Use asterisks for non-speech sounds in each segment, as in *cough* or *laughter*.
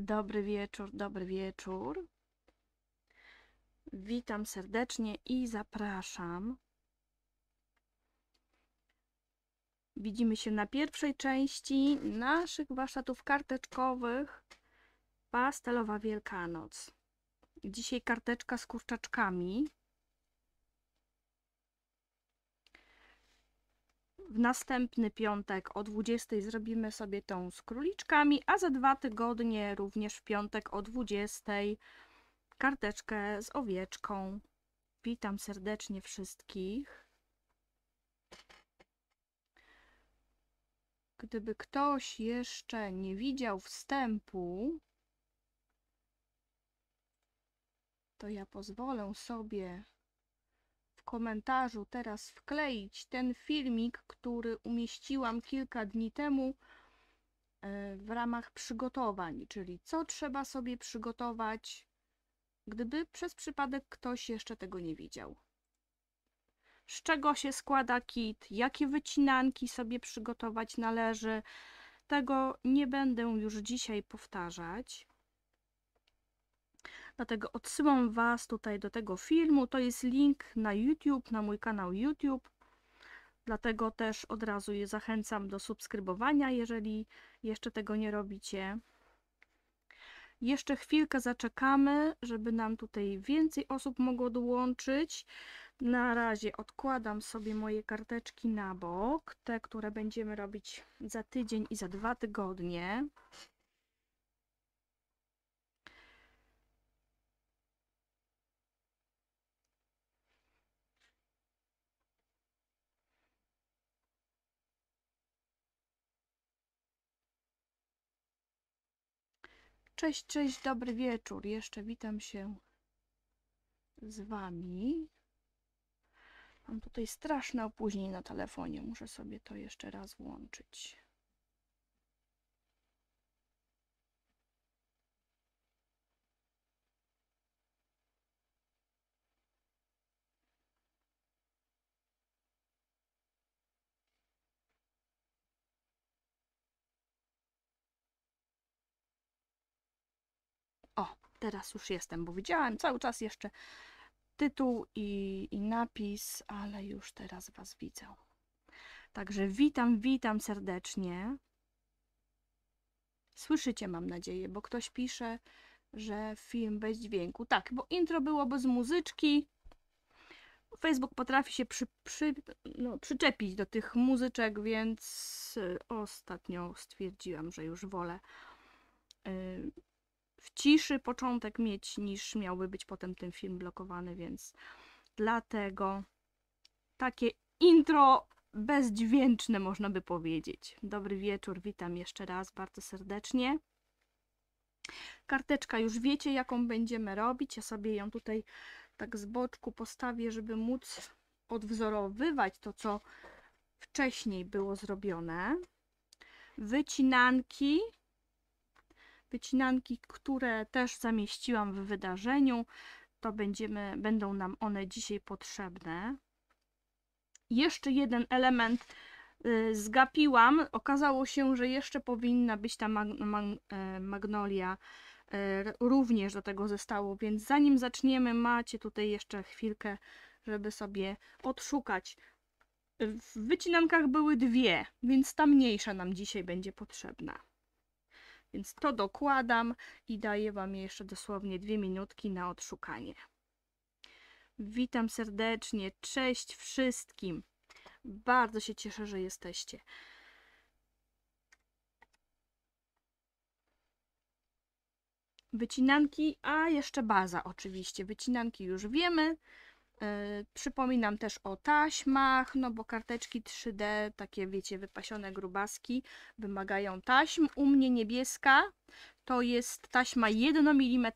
Dobry wieczór, dobry wieczór. Witam serdecznie i zapraszam. Widzimy się na pierwszej części naszych warsztatów karteczkowych Pastelowa Wielkanoc. Dzisiaj karteczka z kurczaczkami. W następny piątek o 20 zrobimy sobie tą z króliczkami, a za dwa tygodnie również w piątek o 20 karteczkę z owieczką. Witam serdecznie wszystkich. Gdyby ktoś jeszcze nie widział wstępu, to ja pozwolę sobie komentarzu teraz wkleić ten filmik, który umieściłam kilka dni temu e, w ramach przygotowań, czyli co trzeba sobie przygotować, gdyby przez przypadek ktoś jeszcze tego nie widział. Z czego się składa kit, jakie wycinanki sobie przygotować należy, tego nie będę już dzisiaj powtarzać. Dlatego odsyłam Was tutaj do tego filmu. To jest link na YouTube, na mój kanał YouTube. Dlatego też od razu zachęcam do subskrybowania, jeżeli jeszcze tego nie robicie. Jeszcze chwilkę zaczekamy, żeby nam tutaj więcej osób mogło dołączyć. Na razie odkładam sobie moje karteczki na bok, te, które będziemy robić za tydzień i za dwa tygodnie. Cześć, cześć, dobry wieczór. Jeszcze witam się z Wami. Mam tutaj straszne opóźnienie na telefonie. Muszę sobie to jeszcze raz włączyć. teraz już jestem, bo widziałem cały czas jeszcze tytuł i, i napis, ale już teraz Was widzę. Także witam, witam serdecznie. Słyszycie, mam nadzieję, bo ktoś pisze, że film bez dźwięku. Tak, bo intro było bez muzyczki. Facebook potrafi się przy, przy, no, przyczepić do tych muzyczek, więc y, ostatnio stwierdziłam, że już wolę y, w ciszy początek mieć, niż miałby być potem ten film blokowany, więc dlatego takie intro bezdźwięczne, można by powiedzieć. Dobry wieczór, witam jeszcze raz bardzo serdecznie. Karteczka już wiecie, jaką będziemy robić. Ja sobie ją tutaj tak z boczku postawię, żeby móc odwzorowywać to, co wcześniej było zrobione. Wycinanki wycinanki, które też zamieściłam w wydarzeniu. To będziemy, będą nam one dzisiaj potrzebne. Jeszcze jeden element y, zgapiłam. Okazało się, że jeszcze powinna być ta mag mag e, magnolia e, również do tego zestawu, więc zanim zaczniemy, macie tutaj jeszcze chwilkę, żeby sobie odszukać. W wycinankach były dwie, więc ta mniejsza nam dzisiaj będzie potrzebna. Więc to dokładam i daję Wam jeszcze dosłownie dwie minutki na odszukanie. Witam serdecznie, cześć wszystkim. Bardzo się cieszę, że jesteście. Wycinanki, a jeszcze baza oczywiście. Wycinanki już wiemy. E, przypominam też o taśmach, no bo karteczki 3D, takie wiecie, wypasione grubaski, wymagają taśm. U mnie niebieska to jest taśma 1 mm,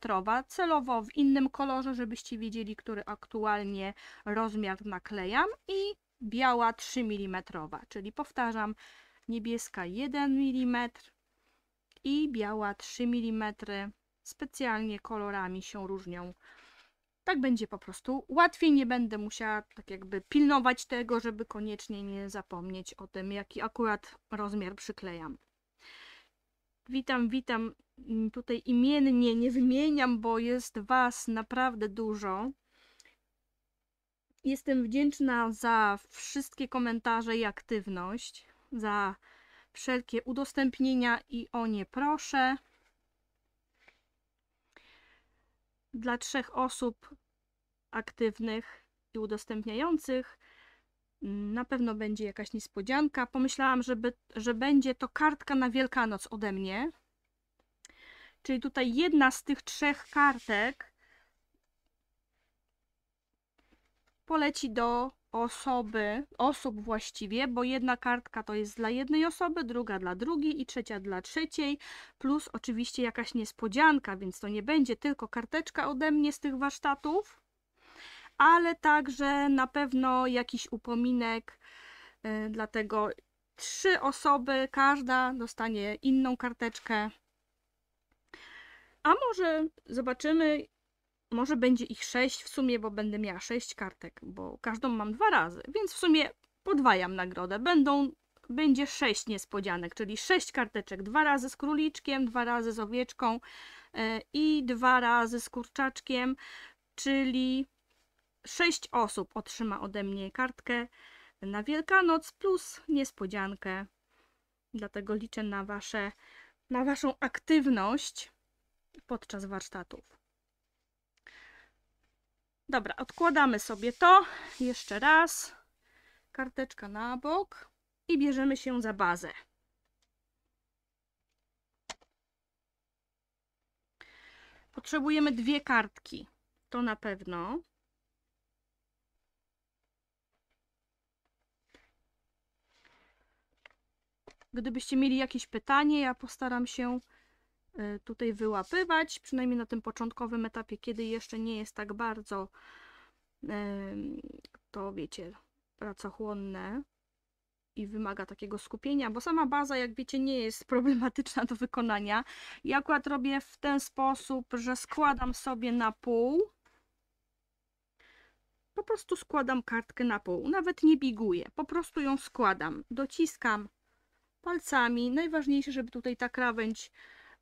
celowo w innym kolorze, żebyście wiedzieli, który aktualnie rozmiar naklejam. I biała 3 mm, czyli powtarzam, niebieska 1 mm i biała 3 mm. Specjalnie kolorami się różnią tak będzie po prostu łatwiej, nie będę musiała tak jakby pilnować tego, żeby koniecznie nie zapomnieć o tym, jaki akurat rozmiar przyklejam. Witam, witam. Mm, tutaj imiennie nie wymieniam, bo jest Was naprawdę dużo. Jestem wdzięczna za wszystkie komentarze i aktywność, za wszelkie udostępnienia i o nie proszę. dla trzech osób aktywnych i udostępniających. Mm, na pewno będzie jakaś niespodzianka. Pomyślałam, żeby, że będzie to kartka na Wielkanoc ode mnie. Czyli tutaj jedna z tych trzech kartek poleci do osoby, osób właściwie, bo jedna kartka to jest dla jednej osoby, druga dla drugiej i trzecia dla trzeciej, plus oczywiście jakaś niespodzianka, więc to nie będzie tylko karteczka ode mnie z tych warsztatów, ale także na pewno jakiś upominek, y, dlatego trzy osoby, każda dostanie inną karteczkę. A może zobaczymy, może będzie ich sześć w sumie, bo będę miała sześć kartek, bo każdą mam dwa razy, więc w sumie podwajam nagrodę. Będą, będzie sześć niespodzianek, czyli sześć karteczek, dwa razy z króliczkiem, dwa razy z owieczką e, i dwa razy z kurczaczkiem, czyli sześć osób otrzyma ode mnie kartkę na Wielkanoc plus niespodziankę. Dlatego liczę na wasze na waszą aktywność podczas warsztatów. Dobra, odkładamy sobie to jeszcze raz. Karteczka na bok i bierzemy się za bazę. Potrzebujemy dwie kartki, to na pewno. Gdybyście mieli jakieś pytanie, ja postaram się Y, tutaj wyłapywać, przynajmniej na tym początkowym etapie, kiedy jeszcze nie jest tak bardzo to wiecie, pracochłonne i wymaga takiego skupienia, bo sama baza, jak wiecie, nie jest *laughs* problematyczna do wykonania. Ja akurat robię w ten sposób, że składam sobie na pół. Po prostu składam kartkę na pół, nawet nie biguję, po prostu ją składam. Dociskam palcami. Najważniejsze, żeby tutaj ta krawędź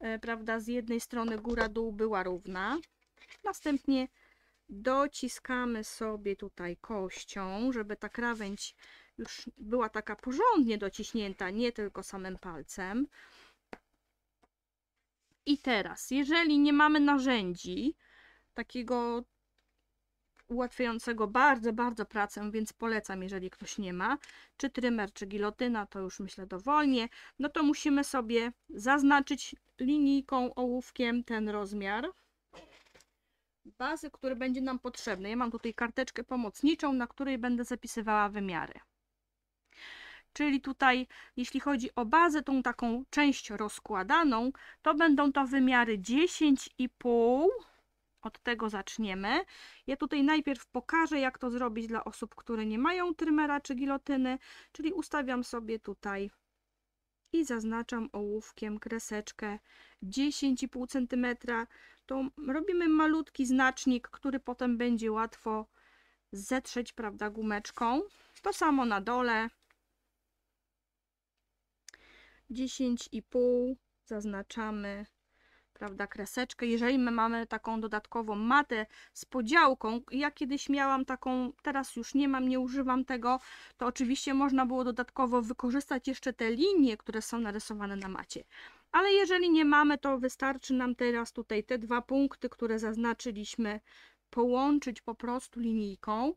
E, prawda, z jednej strony góra-dół była równa. Następnie dociskamy sobie tutaj kością, żeby ta krawędź już była taka porządnie dociśnięta, nie tylko samym palcem. I teraz, jeżeli nie mamy narzędzi, takiego ułatwiającego bardzo, bardzo pracę, więc polecam, jeżeli ktoś nie ma, czy trymer, czy gilotyna, to już myślę dowolnie, no to musimy sobie zaznaczyć linijką, ołówkiem ten rozmiar bazy, który będzie nam potrzebny. Ja mam tutaj karteczkę pomocniczą, na której będę zapisywała wymiary. Czyli tutaj, jeśli chodzi o bazę, tą taką część rozkładaną, to będą to wymiary 10,5 od tego zaczniemy. Ja tutaj najpierw pokażę, jak to zrobić dla osób, które nie mają trymera czy gilotyny, czyli ustawiam sobie tutaj i zaznaczam ołówkiem kreseczkę 10,5 cm. To robimy malutki znacznik, który potem będzie łatwo zetrzeć, prawda, gumeczką. To samo na dole. 10,5 zaznaczamy prawda, kreseczkę. Jeżeli my mamy taką dodatkową matę z podziałką, ja kiedyś miałam taką, teraz już nie mam, nie używam tego, to oczywiście można było dodatkowo wykorzystać jeszcze te linie, które są narysowane na macie. Ale jeżeli nie mamy, to wystarczy nam teraz tutaj te dwa punkty, które zaznaczyliśmy, połączyć po prostu linijką.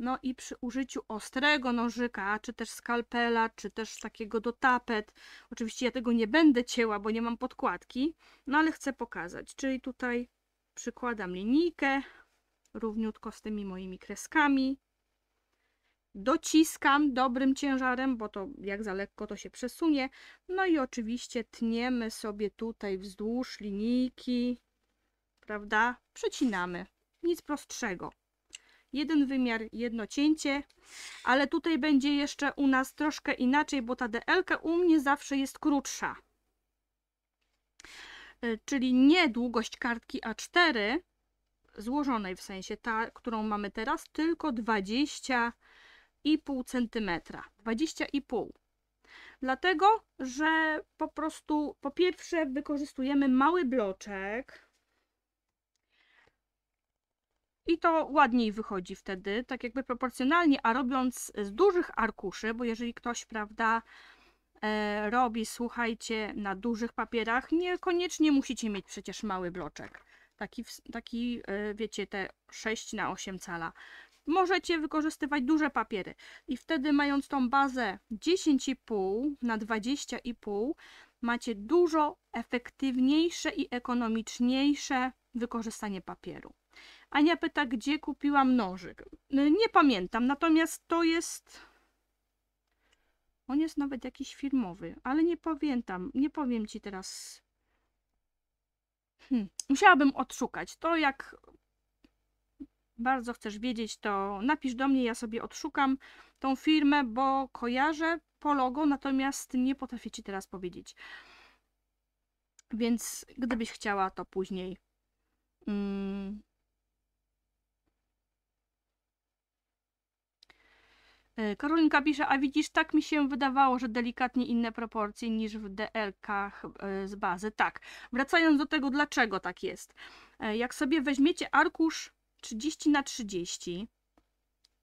No i przy użyciu ostrego nożyka, czy też skalpela, czy też takiego do tapet, oczywiście ja tego nie będę cięła, bo nie mam podkładki, no ale chcę pokazać. Czyli tutaj przykładam linijkę równiutko z tymi moimi kreskami. Dociskam dobrym ciężarem, bo to jak za lekko to się przesunie. No i oczywiście tniemy sobie tutaj wzdłuż linijki, prawda? Przecinamy. Nic prostszego jeden wymiar, jedno cięcie, ale tutaj będzie jeszcze u nas troszkę inaczej, bo ta dl u mnie zawsze jest krótsza. E, czyli nie długość kartki A4, złożonej w sensie ta, którą mamy teraz, tylko 20,5 cm. 20,5 Dlatego, że po prostu po pierwsze wykorzystujemy mały bloczek, i to ładniej wychodzi wtedy, tak jakby proporcjonalnie, a robiąc z dużych arkuszy, bo jeżeli ktoś, prawda, e, robi, słuchajcie, na dużych papierach, niekoniecznie musicie mieć przecież mały bloczek. Taki, taki e, wiecie, te 6 na 8 cala. Możecie wykorzystywać duże papiery i wtedy mając tą bazę 10,5 na 20,5 macie dużo efektywniejsze i ekonomiczniejsze wykorzystanie papieru. Ania pyta, gdzie kupiłam nożyk. Nie pamiętam, natomiast to jest... On jest nawet jakiś firmowy, ale nie pamiętam, nie powiem Ci teraz. Hmm, musiałabym odszukać. To jak bardzo chcesz wiedzieć, to napisz do mnie, ja sobie odszukam tą firmę, bo kojarzę po logo, natomiast nie potrafię Ci teraz powiedzieć. Więc gdybyś chciała, to później mm, E, Karolinka pisze, a widzisz, tak mi się wydawało, że delikatnie inne proporcje niż w DL-kach e, z bazy. Tak, wracając do tego, dlaczego tak jest. E, jak sobie weźmiecie arkusz 30 na 30,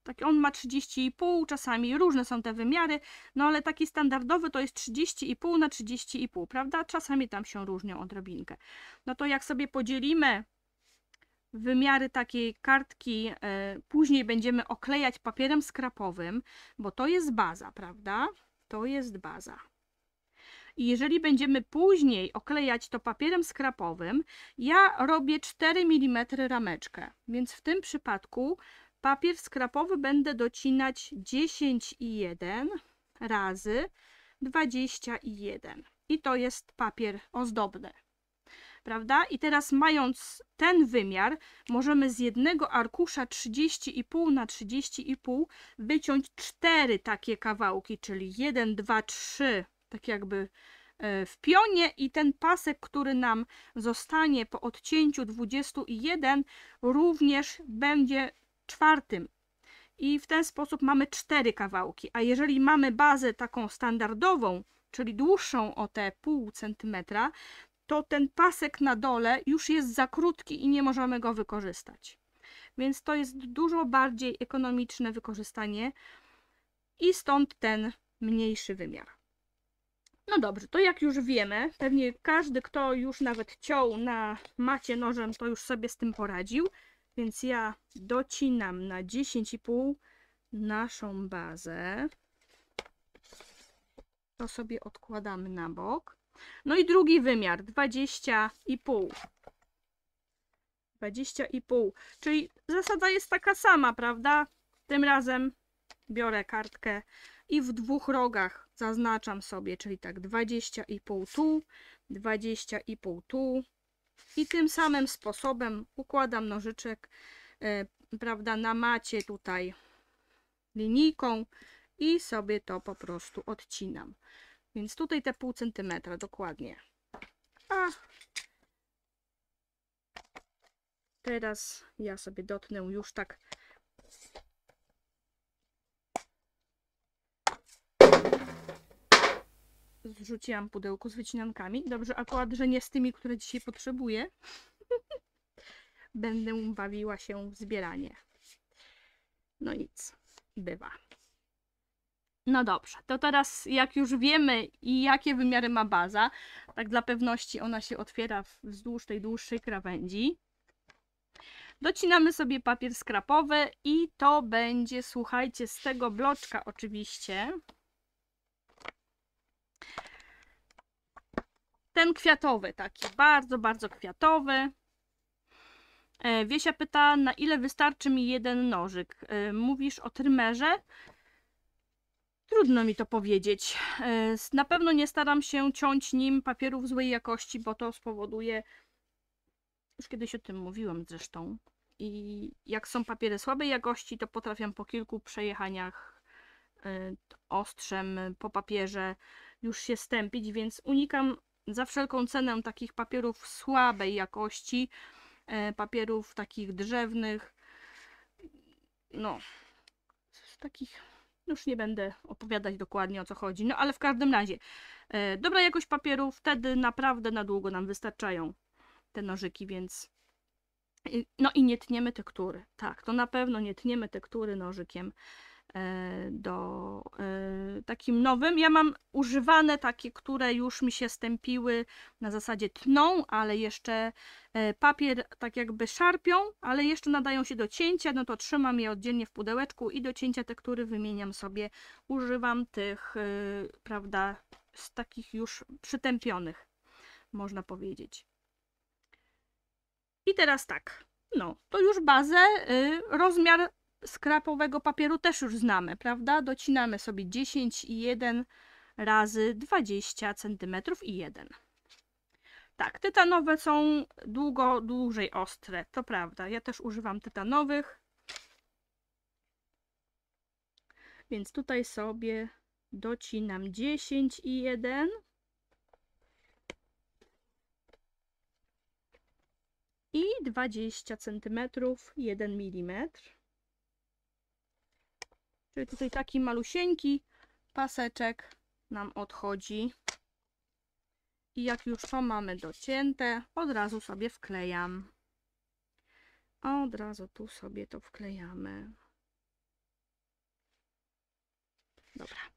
tak on ma 30,5, czasami różne są te wymiary, no ale taki standardowy to jest 30,5 na 30,5, prawda? Czasami tam się różnią odrobinkę. No to jak sobie podzielimy wymiary takiej kartki e, później będziemy oklejać papierem skrapowym, bo to jest baza, prawda? To jest baza. I jeżeli będziemy później oklejać to papierem skrapowym, ja robię 4 mm rameczkę, więc w tym przypadku papier skrapowy będę docinać 10 i 1 razy 21 i to jest papier ozdobny prawda? I teraz mając ten wymiar, możemy z jednego arkusza 30,5 na 30,5 wyciąć cztery takie kawałki, czyli 1, 2, 3, tak jakby e, w pionie i ten pasek, który nam zostanie po odcięciu 21 również będzie czwartym i w ten sposób mamy cztery kawałki. A jeżeli mamy bazę taką standardową, czyli dłuższą o te pół centymetra, to ten pasek na dole już jest za krótki i nie możemy go wykorzystać. Więc to jest dużo bardziej ekonomiczne wykorzystanie i stąd ten mniejszy wymiar. No dobrze, to jak już wiemy, pewnie każdy, kto już nawet ciął na macie nożem, to już sobie z tym poradził, więc ja docinam na 10,5 naszą bazę. To sobie odkładamy na bok. No i drugi wymiar 20,5. 20,5. Czyli zasada jest taka sama, prawda? Tym razem biorę kartkę i w dwóch rogach zaznaczam sobie, czyli tak 20,5 tu, 20,5 tu. I tym samym sposobem układam nożyczek, e, prawda, na macie tutaj linijką i sobie to po prostu odcinam. Więc tutaj te pół centymetra, dokładnie. A teraz ja sobie dotnę już tak zrzuciłam pudełko z wycinankami. Dobrze, akurat, że nie z tymi, które dzisiaj potrzebuję. *laughs* Będę bawiła się w zbieranie. No nic, bywa. No dobrze, to teraz jak już wiemy i jakie wymiary ma baza, tak dla pewności ona się otwiera wzdłuż tej dłuższej krawędzi. Docinamy sobie papier skrapowy i to będzie, słuchajcie, z tego bloczka oczywiście. Ten kwiatowy, taki bardzo, bardzo kwiatowy. E, Wiesia pyta, na ile wystarczy mi jeden nożyk? E, mówisz o trymerze? Trudno mi to powiedzieć. E, na pewno nie staram się ciąć nim papierów złej jakości, bo to spowoduje. Już kiedyś o tym mówiłam zresztą. I jak są papiery słabej jakości, to potrafię po kilku przejechaniach e, ostrzem po papierze już się stępić, więc unikam za wszelką cenę takich papierów słabej jakości, e, papierów takich drzewnych. No, takich już nie będę opowiadać dokładnie o co chodzi, no ale w każdym razie, e, dobra jakość papieru wtedy naprawdę na długo nam wystarczają te nożyki, więc no i nie tniemy tektury. Tak, to na pewno nie tniemy tektury nożykiem. E, do e, takim nowym. Ja mam używane takie, które już mi się stępiły na zasadzie tną, ale jeszcze e, papier tak jakby szarpią, ale jeszcze nadają się do cięcia, no to trzymam je oddzielnie w pudełeczku i do cięcia tektury wymieniam sobie. Używam tych, prawda, z takich już przytępionych, można powiedzieć. I teraz tak, no, to już bazę, rozmiar skrapowego papieru też już znamy, prawda? Docinamy sobie 10 i 1 razy 20 cm i 1. Tak, tytanowe są długo, dłużej ostre, to prawda. Ja też używam tytanowych. Więc tutaj sobie docinam 10 i 1. I 20 cm, 1 mm. Czyli tutaj taki malusieńki paseczek nam odchodzi. I jak już to mamy docięte, od razu sobie wklejam. Od razu tu sobie to wklejamy. Dobra.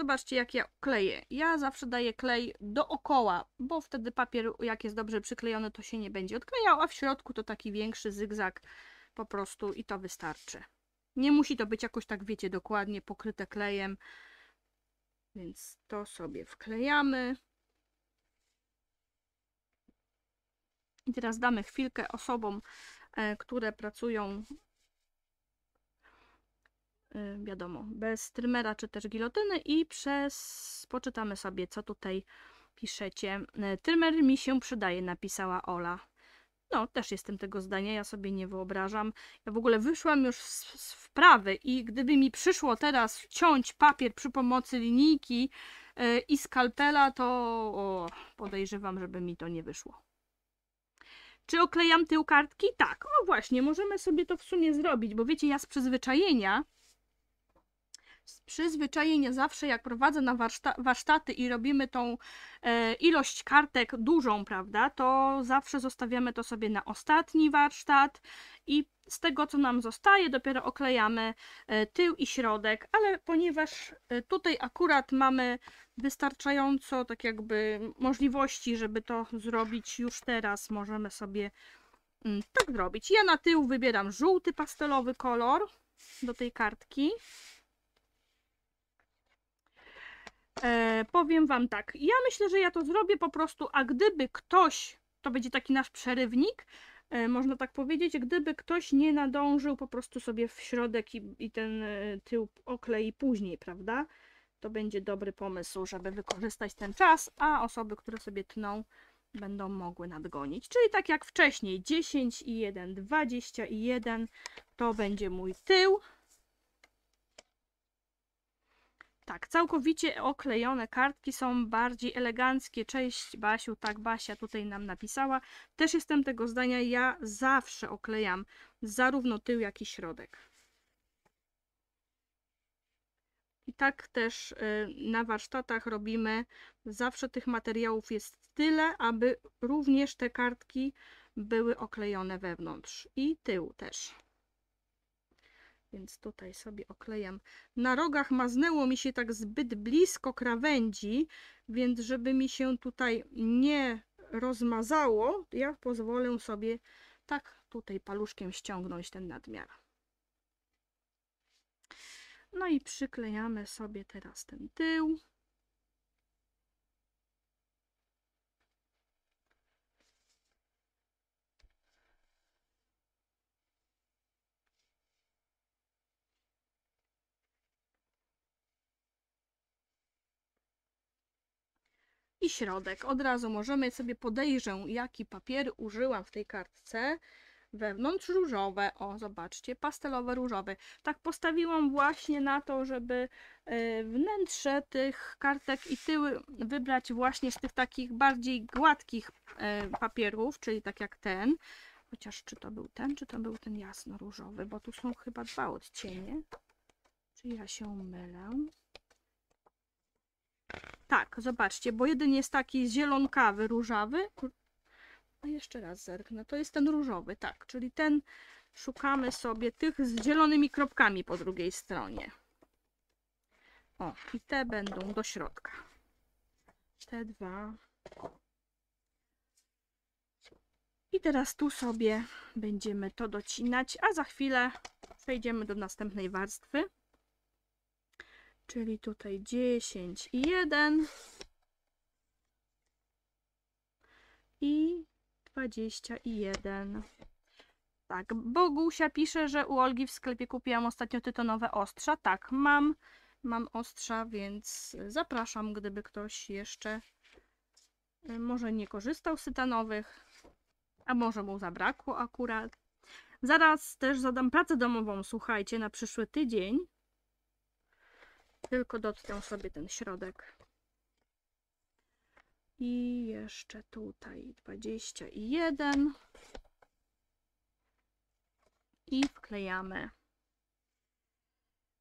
Zobaczcie, jak ja kleję. Ja zawsze daję klej dookoła, bo wtedy papier, jak jest dobrze przyklejony, to się nie będzie odklejał, a w środku to taki większy zygzak po prostu i to wystarczy. Nie musi to być jakoś tak, wiecie, dokładnie pokryte klejem. Więc to sobie wklejamy. I teraz damy chwilkę osobom, e, które pracują Y, wiadomo, bez trymera czy też gilotyny i przez poczytamy sobie, co tutaj piszecie. Y, trymer mi się przydaje, napisała Ola. No, też jestem tego zdania, ja sobie nie wyobrażam. Ja w ogóle wyszłam już z, z wprawy i gdyby mi przyszło teraz ciąć papier przy pomocy linijki yy, i skalpela, to o, podejrzewam, żeby mi to nie wyszło. Czy oklejam tył kartki? Tak, o właśnie, możemy sobie to w sumie zrobić, bo wiecie, ja z przyzwyczajenia z przyzwyczajenia zawsze jak prowadzę na warszta warsztaty i robimy tą e, ilość kartek dużą, prawda, to zawsze zostawiamy to sobie na ostatni warsztat i z tego co nam zostaje dopiero oklejamy e, tył i środek, ale ponieważ e, tutaj akurat mamy wystarczająco tak jakby możliwości, żeby to zrobić już teraz, możemy sobie mm, tak zrobić. Ja na tył wybieram żółty pastelowy kolor do tej kartki. E, powiem Wam tak, ja myślę, że ja to zrobię po prostu, a gdyby ktoś, to będzie taki nasz przerywnik, e, można tak powiedzieć, gdyby ktoś nie nadążył po prostu sobie w środek i, i ten e, tył oklei później, prawda? To będzie dobry pomysł, żeby wykorzystać ten czas, a osoby, które sobie tną, będą mogły nadgonić. Czyli tak jak wcześniej, 10 i 1, 21 to będzie mój tył. Tak, całkowicie oklejone kartki są bardziej eleganckie. Cześć Basiu, tak Basia tutaj nam napisała. Też jestem tego zdania, ja zawsze oklejam zarówno tył, jak i środek. I tak też y, na warsztatach robimy. Zawsze tych materiałów jest tyle, aby również te kartki były oklejone wewnątrz i tył też. Więc tutaj sobie oklejam. Na rogach maznęło mi się tak zbyt blisko krawędzi, więc żeby mi się tutaj nie rozmazało, ja pozwolę sobie tak tutaj paluszkiem ściągnąć ten nadmiar. No i przyklejamy sobie teraz ten tył. i środek. Od razu możemy sobie podejrzeć, jaki papier użyłam w tej kartce. Wewnątrz różowe, o zobaczcie, pastelowe różowe. Tak postawiłam właśnie na to, żeby e, wnętrze tych kartek i tyły wybrać właśnie z tych takich bardziej gładkich e, papierów, czyli tak jak ten. Chociaż czy to był ten, czy to był ten jasno-różowy, bo tu są chyba dwa odcienie. Czy ja się mylę? Tak, zobaczcie, bo jeden jest taki zielonkawy, różawy. No jeszcze raz zerknę. To jest ten różowy, tak. Czyli ten szukamy sobie tych z zielonymi kropkami po drugiej stronie. O, i te będą do środka. Te dwa. I teraz tu sobie będziemy to docinać, a za chwilę przejdziemy do następnej warstwy. Czyli tutaj 10 i 1. I 21. Tak, Bogusia pisze, że u Olgi w sklepie kupiłam ostatnio tytonowe ostrza. Tak, mam, mam ostrza, więc zapraszam, gdyby ktoś jeszcze y, może nie korzystał z tytanowych, a może mu zabrakło akurat. Zaraz też zadam pracę domową, słuchajcie, na przyszły tydzień tylko dotknę sobie ten środek. I jeszcze tutaj 21. I wklejamy.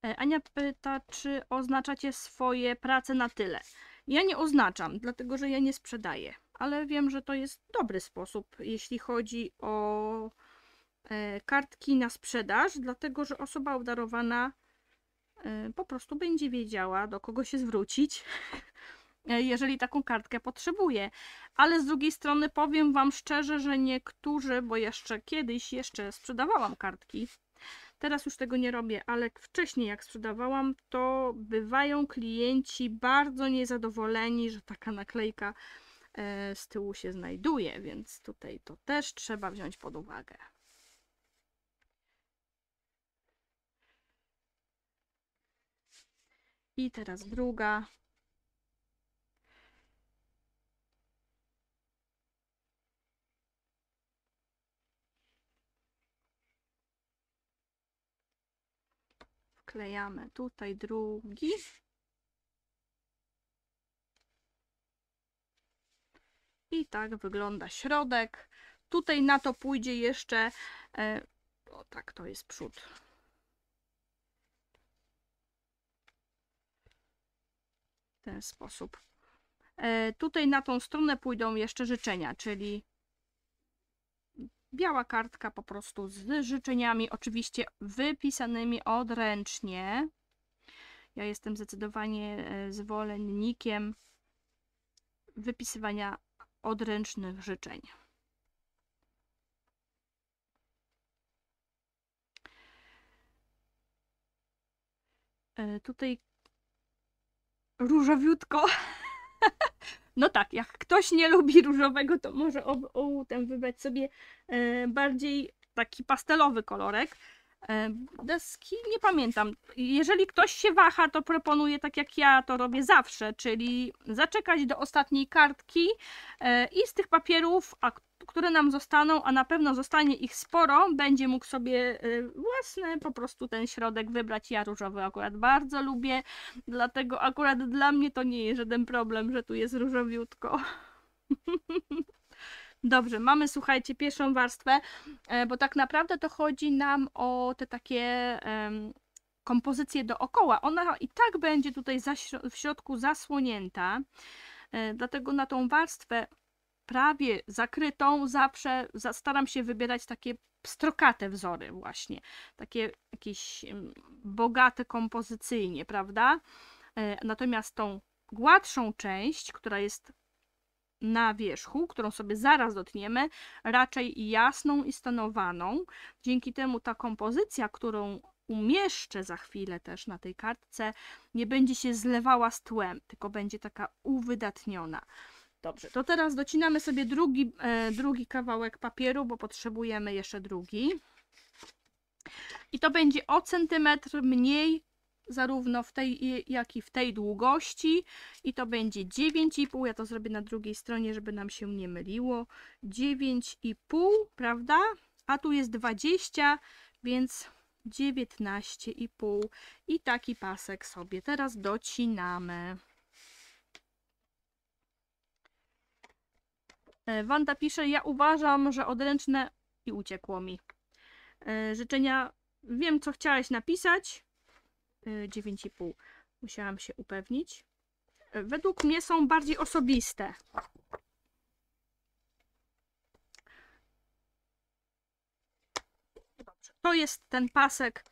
E, Ania pyta, czy oznaczacie swoje prace na tyle. Ja nie oznaczam, dlatego że ja nie sprzedaję, ale wiem, że to jest dobry sposób, jeśli chodzi o e, kartki na sprzedaż, dlatego że osoba obdarowana Y, po prostu będzie wiedziała, do kogo się zwrócić, *laughs* y, jeżeli taką kartkę potrzebuje. Ale z drugiej strony powiem Wam szczerze, że niektórzy, bo jeszcze kiedyś jeszcze sprzedawałam kartki, teraz już tego nie robię, ale wcześniej jak sprzedawałam, to bywają klienci bardzo niezadowoleni, że taka naklejka y, z tyłu się znajduje, więc tutaj to też trzeba wziąć pod uwagę. I teraz druga. Wklejamy tutaj drugi. I tak wygląda środek. Tutaj na to pójdzie jeszcze, e, o tak to jest przód, w ten sposób. E, tutaj na tą stronę pójdą jeszcze życzenia, czyli biała kartka po prostu z życzeniami, oczywiście wypisanymi odręcznie. Ja jestem zdecydowanie e, zwolennikiem wypisywania odręcznych życzeń. E, tutaj różowiutko. *laughs* No tak, jak ktoś nie lubi różowego, to może ołówem wybrać sobie e, bardziej taki pastelowy kolorek. E, deski nie pamiętam. Jeżeli ktoś się waha, to proponuję tak jak ja to robię zawsze, czyli zaczekać do ostatniej kartki e, i z tych papierów, a które nam zostaną, a na pewno zostanie ich sporo, będzie mógł sobie e, własny po prostu ten środek wybrać. Ja różowy akurat bardzo lubię, dlatego akurat dla mnie to nie jest żaden problem, że tu jest różowiutko. *laughs* Dobrze, mamy słuchajcie pierwszą warstwę, e, bo tak naprawdę to chodzi nam o te takie um, kompozycje dookoła. Ona i tak będzie tutaj w środku zasłonięta, e, dlatego na tą warstwę prawie zakrytą zawsze staram się wybierać takie pstrokate wzory właśnie, takie jakieś bogate kompozycyjnie, prawda? E, natomiast tą gładszą część, która jest na wierzchu, którą sobie zaraz dotkniemy, raczej jasną i stanowaną. Dzięki temu ta kompozycja, którą umieszczę za chwilę też na tej kartce, nie będzie się zlewała z tłem, tylko będzie taka uwydatniona. Dobrze, to teraz docinamy sobie drugi, e, drugi kawałek papieru, bo potrzebujemy jeszcze drugi. I to będzie o centymetr mniej zarówno w tej, jak i w tej długości i to będzie 9,5, ja to zrobię na drugiej stronie, żeby nam się nie myliło, 9,5, prawda? A tu jest 20, więc 19,5 i taki pasek sobie teraz docinamy. E, Wanda pisze, ja uważam, że odręczne i uciekło mi. E, życzenia, wiem co chciałaś napisać, 9,5. Y, Musiałam się upewnić. Y, według mnie są bardziej osobiste. Dobrze. To jest ten pasek,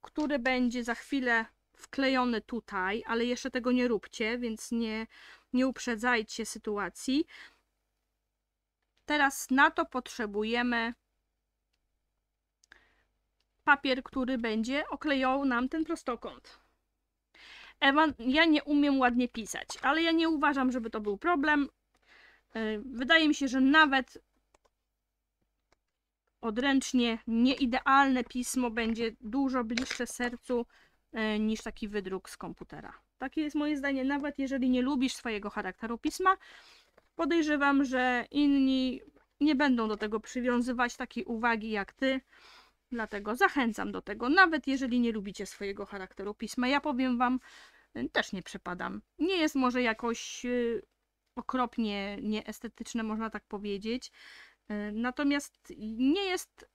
który będzie za chwilę wklejony tutaj, ale jeszcze tego nie róbcie, więc nie, nie uprzedzajcie sytuacji. Teraz na to potrzebujemy papier, który będzie oklejał nam ten prostokąt. Ewan, ja nie umiem ładnie pisać, ale ja nie uważam, żeby to był problem. E, wydaje mi się, że nawet odręcznie nieidealne pismo będzie dużo bliższe sercu e, niż taki wydruk z komputera. Takie jest moje zdanie, nawet jeżeli nie lubisz swojego charakteru pisma, podejrzewam, że inni nie będą do tego przywiązywać takiej uwagi jak ty. Dlatego zachęcam do tego, nawet jeżeli nie lubicie swojego charakteru pisma. Ja powiem Wam, y, też nie przepadam. Nie jest może jakoś y, okropnie nieestetyczne, można tak powiedzieć. Y, natomiast nie jest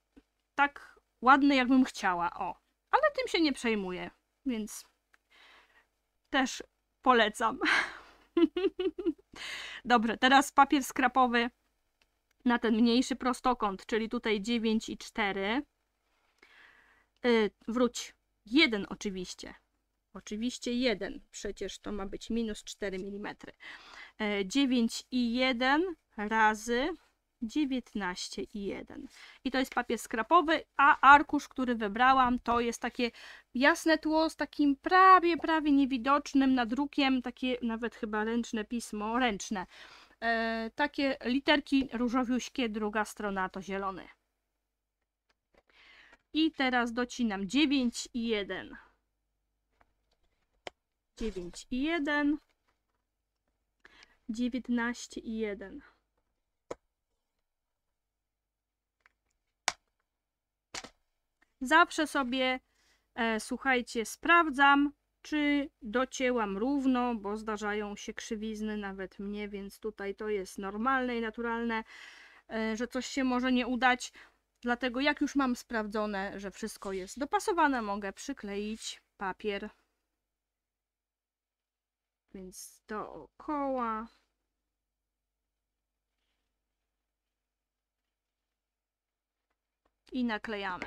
tak ładne, jakbym chciała. O, ale tym się nie przejmuję, więc też polecam. *laughs* Dobrze, teraz papier skrapowy na ten mniejszy prostokąt, czyli tutaj 9 i 4. E, wróć. jeden oczywiście. Oczywiście jeden Przecież to ma być minus 4 mm. Yy, 9 i 1 razy 19 i 1. I to jest papier skrapowy, a arkusz, który wybrałam, to jest takie jasne tło z takim prawie, prawie niewidocznym nadrukiem, takie nawet chyba ręczne pismo, ręczne. E, takie literki różowiuśkie, druga strona to zielony. I teraz docinam 9 i 1. 9 i 1. 19 i 1. Zawsze sobie, e, słuchajcie, sprawdzam, czy docięłam równo, bo zdarzają się krzywizny nawet mnie, więc tutaj to jest normalne i naturalne, e, że coś się może nie udać. Dlatego jak już mam sprawdzone, że wszystko jest dopasowane, mogę przykleić papier. Więc dookoła. I naklejamy.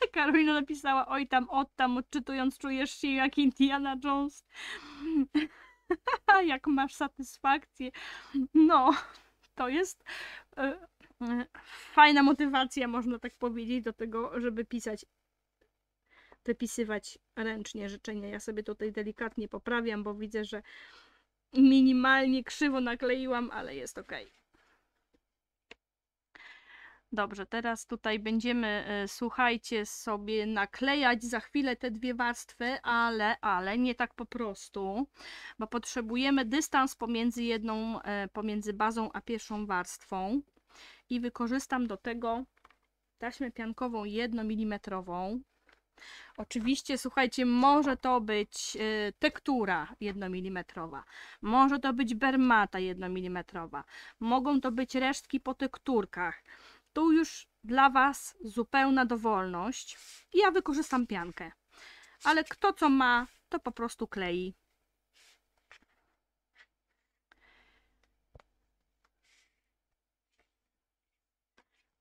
*laughs* Karolina napisała, oj tam, od tam, odczytując, czujesz się jak Indiana Jones. *laughs* jak masz satysfakcję. No, to jest e, e, fajna motywacja, można tak powiedzieć, do tego, żeby pisać, wypisywać ręcznie życzenia. Ja sobie tutaj delikatnie poprawiam, bo widzę, że minimalnie krzywo nakleiłam, ale jest ok. Dobrze, teraz tutaj będziemy, y, słuchajcie, sobie naklejać za chwilę te dwie warstwy, ale, ale nie tak po prostu, bo potrzebujemy dystans pomiędzy jedną, y, pomiędzy bazą a pierwszą warstwą i wykorzystam do tego taśmę piankową 1 mm. Oczywiście, słuchajcie, może to być y, tektura 1 mm, może to być bermata 1 mm, mogą to być resztki po tekturkach. Tu już dla Was zupełna dowolność. Ja wykorzystam piankę. Ale kto co ma, to po prostu klei.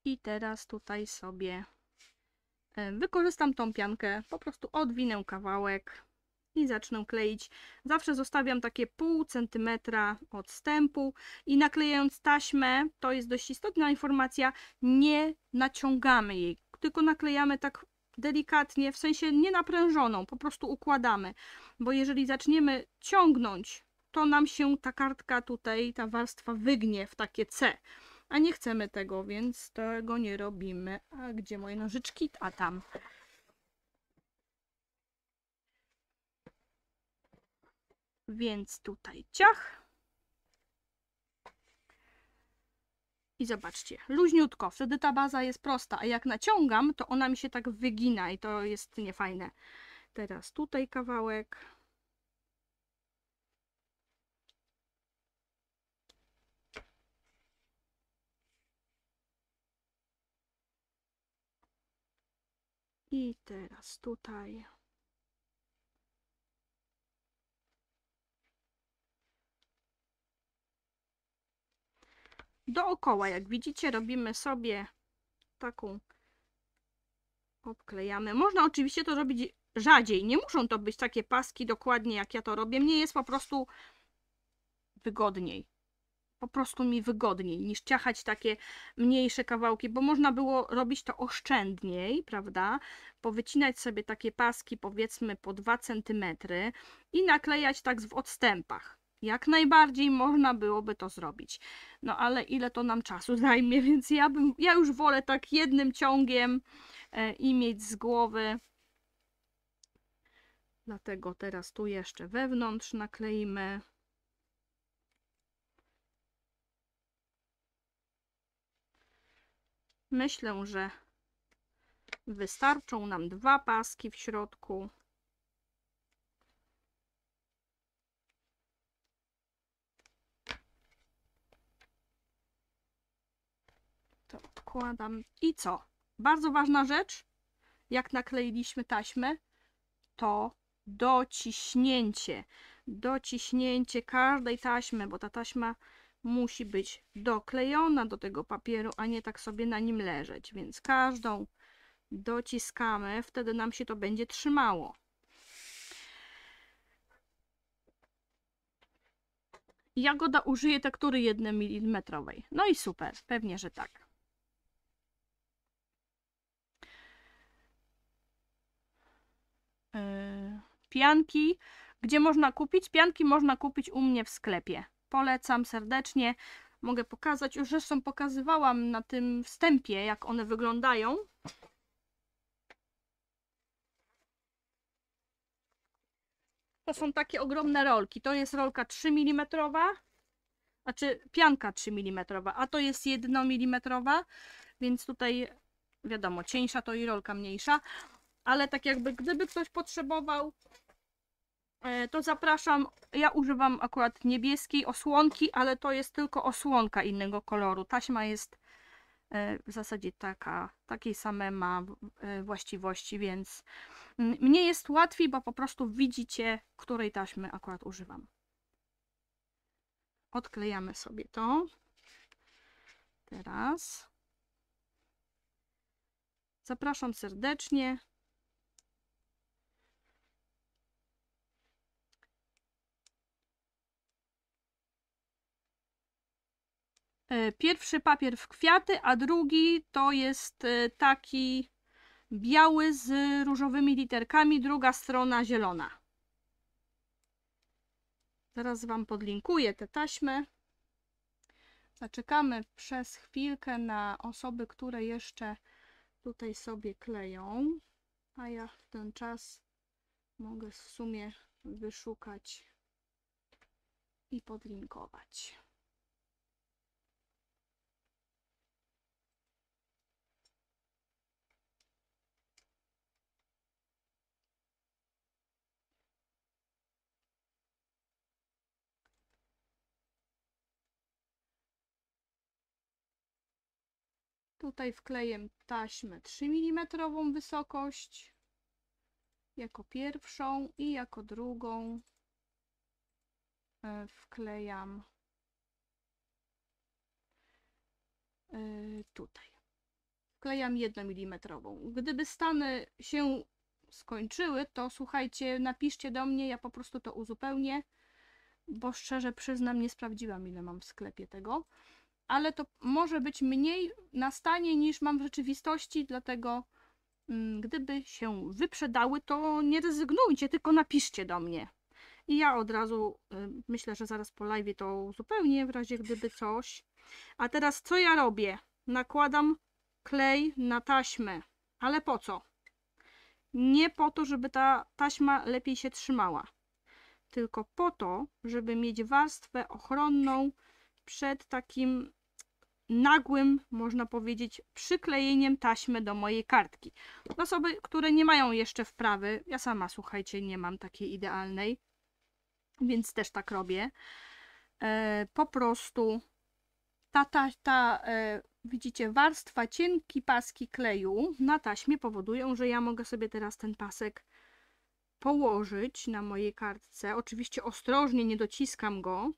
I teraz tutaj sobie e, wykorzystam tą piankę, po prostu odwinę kawałek i zacznę kleić. Zawsze zostawiam takie pół centymetra odstępu i naklejając taśmę, to jest dość istotna informacja, nie naciągamy jej, tylko naklejamy tak delikatnie, w sensie nienaprężoną, po prostu układamy, bo jeżeli zaczniemy ciągnąć, to nam się ta kartka tutaj, ta warstwa wygnie w takie C a nie chcemy tego, więc tego nie robimy. A gdzie moje nożyczki? A tam. Więc tutaj ciach. I zobaczcie, luźniutko, wtedy ta baza jest prosta, a jak naciągam, to ona mi się tak wygina i to jest niefajne. Teraz tutaj kawałek. I teraz tutaj. dookoła. Jak widzicie, robimy sobie taką obklejamy. Można oczywiście to robić rzadziej. Nie muszą to być takie paski dokładnie jak ja to robię. Mnie jest po prostu wygodniej. Po prostu mi wygodniej niż ciachać takie mniejsze kawałki, bo można było robić to oszczędniej, prawda? Powycinać sobie takie paski powiedzmy po 2 cm i naklejać tak w odstępach. Jak najbardziej można byłoby to zrobić. No ale ile to nam czasu *laughs* zajmie, więc ja, bym, ja już wolę tak jednym ciągiem e, i mieć z głowy. Dlatego teraz tu jeszcze wewnątrz nakleimy. Myślę, że wystarczą nam dwa paski w środku. I co? Bardzo ważna rzecz, jak nakleiliśmy taśmę, to dociśnięcie. Dociśnięcie każdej taśmy, bo ta taśma musi być doklejona do tego papieru, a nie tak sobie na nim leżeć. Więc każdą dociskamy, wtedy nam się to będzie trzymało. Jagoda użyje tektury 1 mm. No i super, pewnie, że tak. Y, pianki. Gdzie można kupić? Pianki można kupić u mnie w sklepie. Polecam serdecznie. Mogę pokazać, już zresztą pokazywałam na tym wstępie, jak one wyglądają. To są takie ogromne rolki. To jest rolka 3 mm, znaczy pianka 3 mm, a to jest 1 mm, więc tutaj wiadomo, cieńsza to i rolka mniejsza ale tak jakby gdyby ktoś potrzebował, e, to zapraszam. Ja używam akurat niebieskiej osłonki, ale to jest tylko osłonka innego koloru. Taśma jest e, w zasadzie taka, takiej same ma e, właściwości, więc mnie jest łatwiej, bo po prostu widzicie, której taśmy akurat używam. Odklejamy sobie to. Teraz. Zapraszam serdecznie. E, pierwszy papier w kwiaty, a drugi to jest e, taki biały z różowymi literkami, druga strona zielona. Zaraz Wam podlinkuję te taśmy. Zaczekamy przez chwilkę na osoby, które jeszcze tutaj sobie kleją, a ja w ten czas mogę w sumie wyszukać i podlinkować. Tutaj wklejem taśmę 3 mm wysokość jako pierwszą i jako drugą e, wklejam e, tutaj. Wklejam 1 mm. Gdyby stany się skończyły, to słuchajcie, napiszcie do mnie, ja po prostu to uzupełnię, bo szczerze przyznam, nie sprawdziłam ile mam w sklepie tego ale to może być mniej na stanie niż mam w rzeczywistości, dlatego mm, gdyby się wyprzedały, to nie rezygnujcie, tylko napiszcie do mnie. I ja od razu y, myślę, że zaraz po live to zupełnie w razie gdyby coś. A teraz co ja robię? Nakładam klej na taśmę. Ale po co? Nie po to, żeby ta taśma lepiej się trzymała, tylko po to, żeby mieć warstwę ochronną przed takim nagłym, można powiedzieć, przyklejeniem taśmy do mojej kartki. Osoby, które nie mają jeszcze wprawy, ja sama, słuchajcie, nie mam takiej idealnej, więc też tak robię. E, po prostu ta, ta, ta e, widzicie, warstwa cienki paski kleju na taśmie powodują, że ja mogę sobie teraz ten pasek położyć na mojej kartce. Oczywiście ostrożnie, nie dociskam go.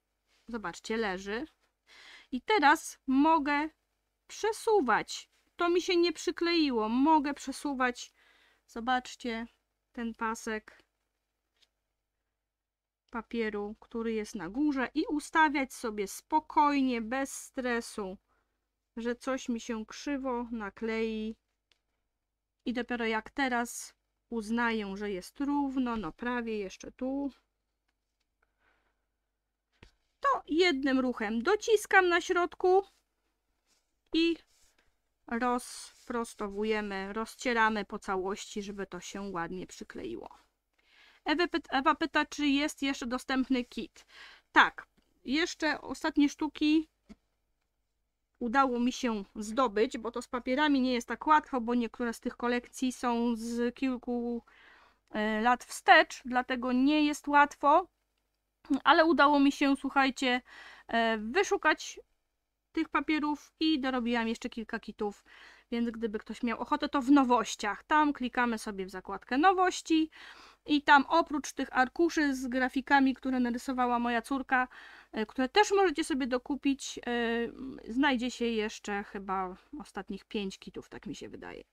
Zobaczcie, leży. I teraz mogę przesuwać. To mi się nie przykleiło. Mogę przesuwać. Zobaczcie ten pasek papieru, który jest na górze i ustawiać sobie spokojnie, bez stresu, że coś mi się krzywo naklei. I dopiero jak teraz uznaję, że jest równo, no prawie jeszcze tu, jednym ruchem dociskam na środku i rozprostowujemy, rozcieramy po całości, żeby to się ładnie przykleiło. Ewa pyta, czy jest jeszcze dostępny kit. Tak, jeszcze ostatnie sztuki udało mi się zdobyć, bo to z papierami nie jest tak łatwo, bo niektóre z tych kolekcji są z kilku e, lat wstecz, dlatego nie jest łatwo ale udało mi się, słuchajcie, e, wyszukać tych papierów i dorobiłam jeszcze kilka kitów, więc gdyby ktoś miał ochotę, to w nowościach. Tam klikamy sobie w zakładkę nowości i tam oprócz tych arkuszy z grafikami, które narysowała moja córka, e, które też możecie sobie dokupić, e, znajdzie się jeszcze chyba ostatnich pięć kitów, tak mi się wydaje.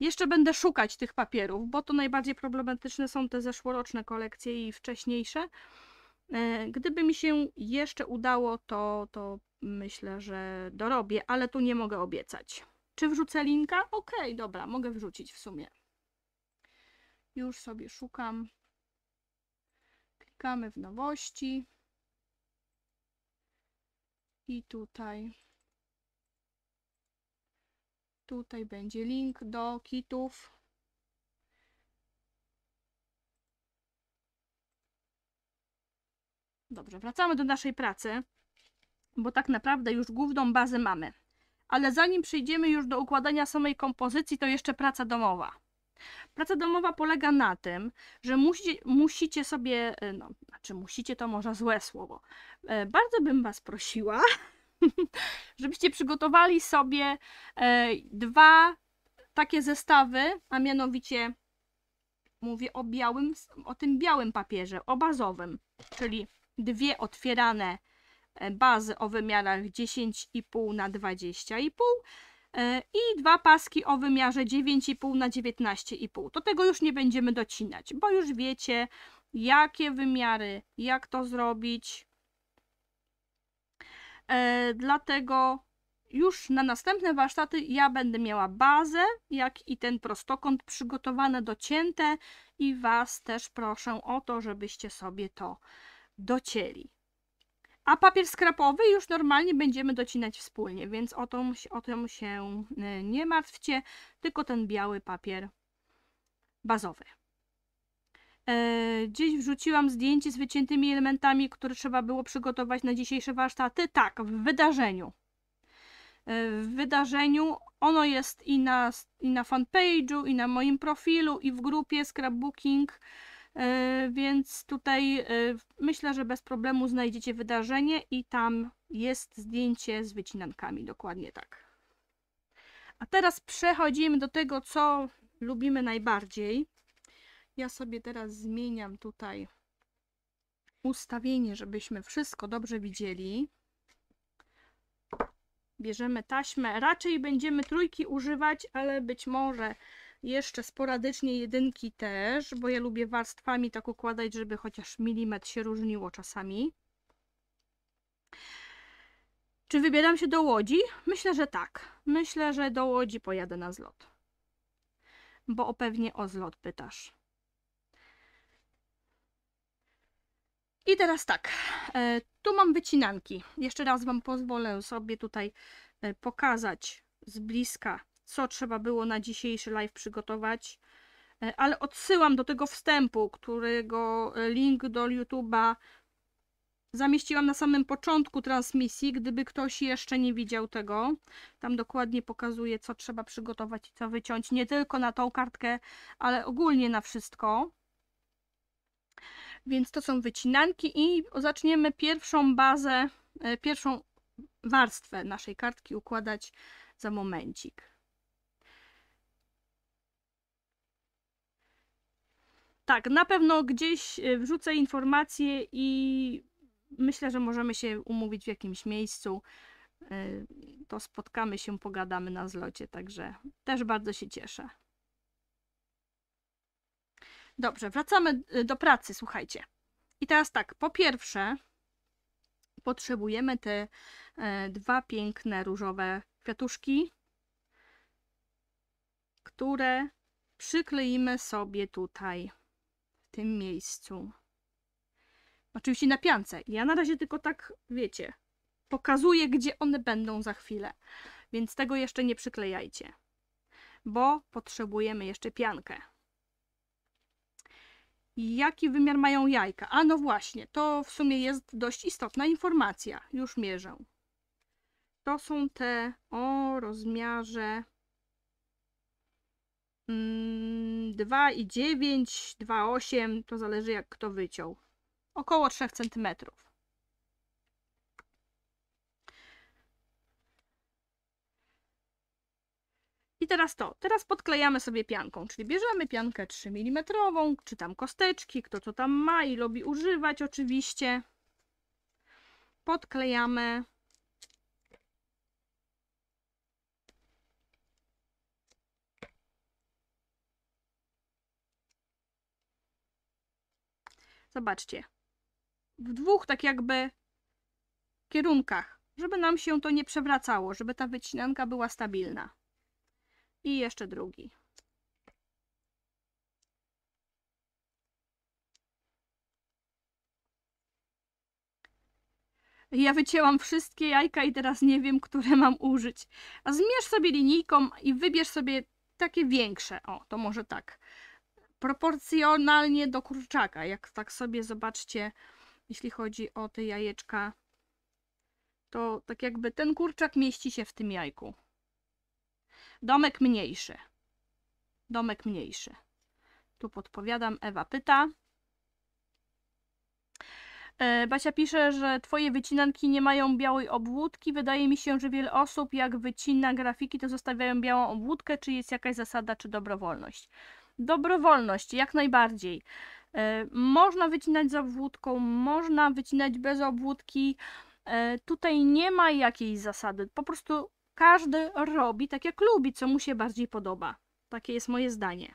Jeszcze będę szukać tych papierów, bo to najbardziej problematyczne są te zeszłoroczne kolekcje i wcześniejsze. E, gdyby mi się jeszcze udało, to, to myślę, że dorobię, ale tu nie mogę obiecać. Czy wrzucę linka? Okej, okay, dobra, mogę wrzucić w sumie. Już sobie szukam. Klikamy w nowości. I tutaj Tutaj będzie link do kitów. Dobrze, wracamy do naszej pracy, bo tak naprawdę już główną bazę mamy. Ale zanim przejdziemy już do układania samej kompozycji, to jeszcze praca domowa. Praca domowa polega na tym, że musi, musicie sobie, e, no, znaczy musicie to może złe słowo, e, bardzo bym Was prosiła, *laughs* *laughs* żebyście przygotowali sobie e, dwa takie zestawy, a mianowicie mówię o białym, o tym białym papierze, o bazowym, czyli dwie otwierane e, bazy o wymiarach 10,5 na 20,5 e, i dwa paski o wymiarze 9,5 na 19,5. Do tego już nie będziemy docinać, bo już wiecie, jakie wymiary, jak to zrobić, E, dlatego już na następne warsztaty ja będę miała bazę, jak i ten prostokąt przygotowane, docięte i Was też proszę o to, żebyście sobie to docięli. A papier skrapowy już normalnie będziemy docinać wspólnie, więc o, to, o tym się y, nie martwcie, tylko ten biały papier bazowy. E, gdzieś wrzuciłam zdjęcie z wyciętymi elementami, które trzeba było przygotować na dzisiejsze warsztaty. Tak, w wydarzeniu. E, w wydarzeniu ono jest i na, i na fanpage'u, i na moim profilu, i w grupie Scrapbooking, e, więc tutaj myślę, że bez problemu znajdziecie wydarzenie i tam jest zdjęcie z wycinankami, dokładnie tak. A teraz przechodzimy do tego, co lubimy najbardziej, ja sobie teraz zmieniam tutaj ustawienie, żebyśmy wszystko dobrze widzieli. Bierzemy taśmę. Raczej będziemy trójki używać, ale być może jeszcze sporadycznie jedynki też, bo ja lubię warstwami tak układać, żeby chociaż milimetr się różniło czasami. Czy wybieram się do Łodzi? Myślę, że tak. Myślę, że do Łodzi pojadę na zlot. Bo pewnie o zlot pytasz. I teraz tak, e, tu mam wycinanki. Jeszcze raz Wam pozwolę sobie tutaj e, pokazać z bliska, co trzeba było na dzisiejszy live przygotować. E, ale odsyłam do tego wstępu, którego link do YouTube'a zamieściłam na samym początku transmisji, gdyby ktoś jeszcze nie widział tego. Tam dokładnie pokazuję, co trzeba przygotować i co wyciąć, nie tylko na tą kartkę, ale ogólnie na wszystko. Więc to są wycinanki i zaczniemy pierwszą bazę, e, pierwszą warstwę naszej kartki układać za momencik. Tak, na pewno gdzieś e, wrzucę informacje i myślę, że możemy się umówić w jakimś miejscu. E, to spotkamy się, pogadamy na zlocie, także też bardzo się cieszę. Dobrze, wracamy y, do pracy, słuchajcie. I teraz tak, po pierwsze potrzebujemy te e, dwa piękne różowe kwiatuszki, które przykleimy sobie tutaj, w tym miejscu. Oczywiście na piance. Ja na razie tylko tak, wiecie, pokazuję, gdzie one będą za chwilę. Więc tego jeszcze nie przyklejajcie, bo potrzebujemy jeszcze piankę. Jaki wymiar mają jajka? A no właśnie, to w sumie jest dość istotna informacja. Już mierzę. To są te o rozmiarze 2,9, mm, 2,8, to zależy jak kto wyciął. Około 3 cm. teraz to, teraz podklejamy sobie pianką, czyli bierzemy piankę 3 mm, czy tam kosteczki, kto co tam ma i lubi używać oczywiście. Podklejamy. Zobaczcie, w dwóch tak jakby kierunkach, żeby nam się to nie przewracało, żeby ta wycinanka była stabilna i jeszcze drugi. Ja wycięłam wszystkie jajka i teraz nie wiem, które mam użyć. A zmierz sobie linijką i wybierz sobie takie większe. O, to może tak. Proporcjonalnie do kurczaka. Jak tak sobie zobaczcie, jeśli chodzi o te jajeczka, to tak jakby ten kurczak mieści się w tym jajku. Domek mniejszy. Domek mniejszy. Tu podpowiadam, Ewa pyta. E, Basia pisze, że twoje wycinanki nie mają białej obwódki. Wydaje mi się, że wiele osób jak wycina grafiki, to zostawiają białą obwódkę. Czy jest jakaś zasada, czy dobrowolność? Dobrowolność, jak najbardziej. E, można wycinać z obwódką, można wycinać bez obwódki. E, tutaj nie ma jakiejś zasady. Po prostu każdy robi tak, jak lubi, co mu się bardziej podoba. Takie jest moje zdanie.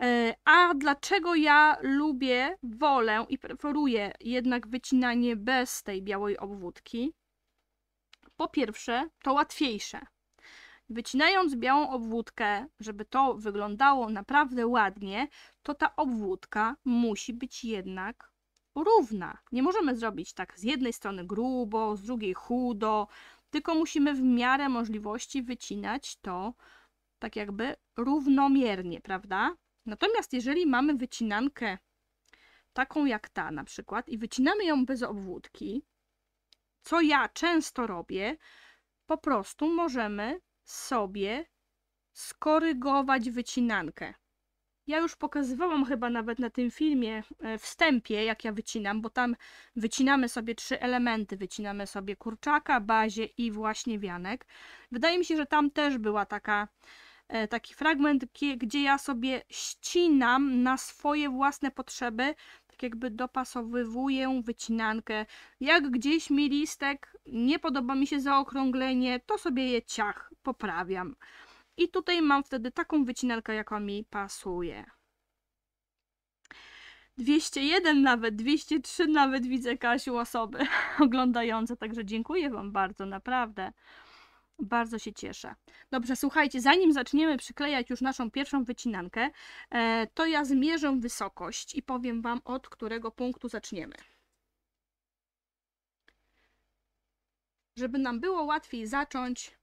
E, a dlaczego ja lubię, wolę i preferuję jednak wycinanie bez tej białej obwódki? Po pierwsze, to łatwiejsze. Wycinając białą obwódkę, żeby to wyglądało naprawdę ładnie, to ta obwódka musi być jednak równa. Nie możemy zrobić tak z jednej strony grubo, z drugiej chudo, tylko musimy w miarę możliwości wycinać to tak jakby równomiernie, prawda? Natomiast jeżeli mamy wycinankę taką jak ta na przykład i wycinamy ją bez obwódki, co ja często robię, po prostu możemy sobie skorygować wycinankę. Ja już pokazywałam chyba nawet na tym filmie e, wstępie, jak ja wycinam, bo tam wycinamy sobie trzy elementy. Wycinamy sobie kurczaka, bazie i właśnie wianek. Wydaje mi się, że tam też była taka e, taki fragment, gdzie ja sobie ścinam na swoje własne potrzeby, tak jakby dopasowywuję wycinankę. Jak gdzieś mi listek nie podoba mi się zaokrąglenie, to sobie je ciach poprawiam. I tutaj mam wtedy taką wycinankę, jaka mi pasuje. 201 nawet, 203 nawet widzę, Kasiu, osoby *laughs* oglądające, także dziękuję Wam bardzo, naprawdę. Bardzo się cieszę. Dobrze, słuchajcie, zanim zaczniemy przyklejać już naszą pierwszą wycinankę, e, to ja zmierzę wysokość i powiem Wam, od którego punktu zaczniemy. Żeby nam było łatwiej zacząć,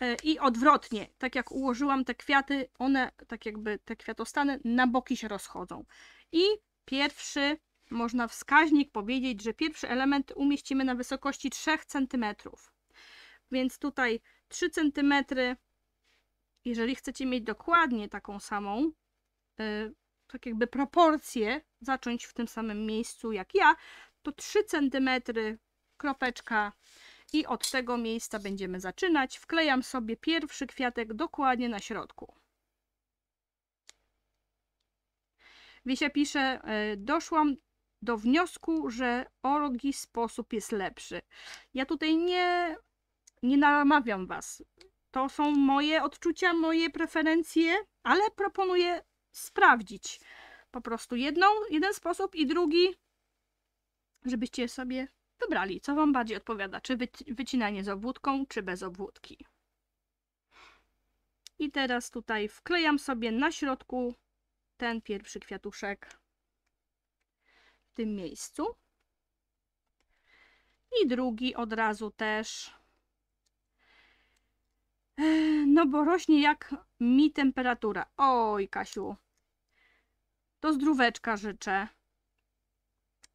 E, i odwrotnie, tak jak ułożyłam te kwiaty, one, tak jakby te kwiatostany na boki się rozchodzą. I pierwszy, można wskaźnik powiedzieć, że pierwszy element umieścimy na wysokości 3 cm. Więc tutaj 3 cm, jeżeli chcecie mieć dokładnie taką samą, e, tak jakby proporcję, zacząć w tym samym miejscu jak ja, to 3 cm kropeczka i od tego miejsca będziemy zaczynać. Wklejam sobie pierwszy kwiatek dokładnie na środku. Wiesia pisze, e, doszłam do wniosku, że orogi sposób jest lepszy. Ja tutaj nie, nie namawiam Was. To są moje odczucia, moje preferencje, ale proponuję sprawdzić po prostu jedną, jeden sposób i drugi, żebyście sobie Wybrali, co Wam bardziej odpowiada, czy wycinanie z obwódką, czy bez obwódki. I teraz tutaj wklejam sobie na środku ten pierwszy kwiatuszek w tym miejscu. I drugi od razu też. E, no bo rośnie jak mi temperatura. Oj, Kasiu. To zdróweczka życzę.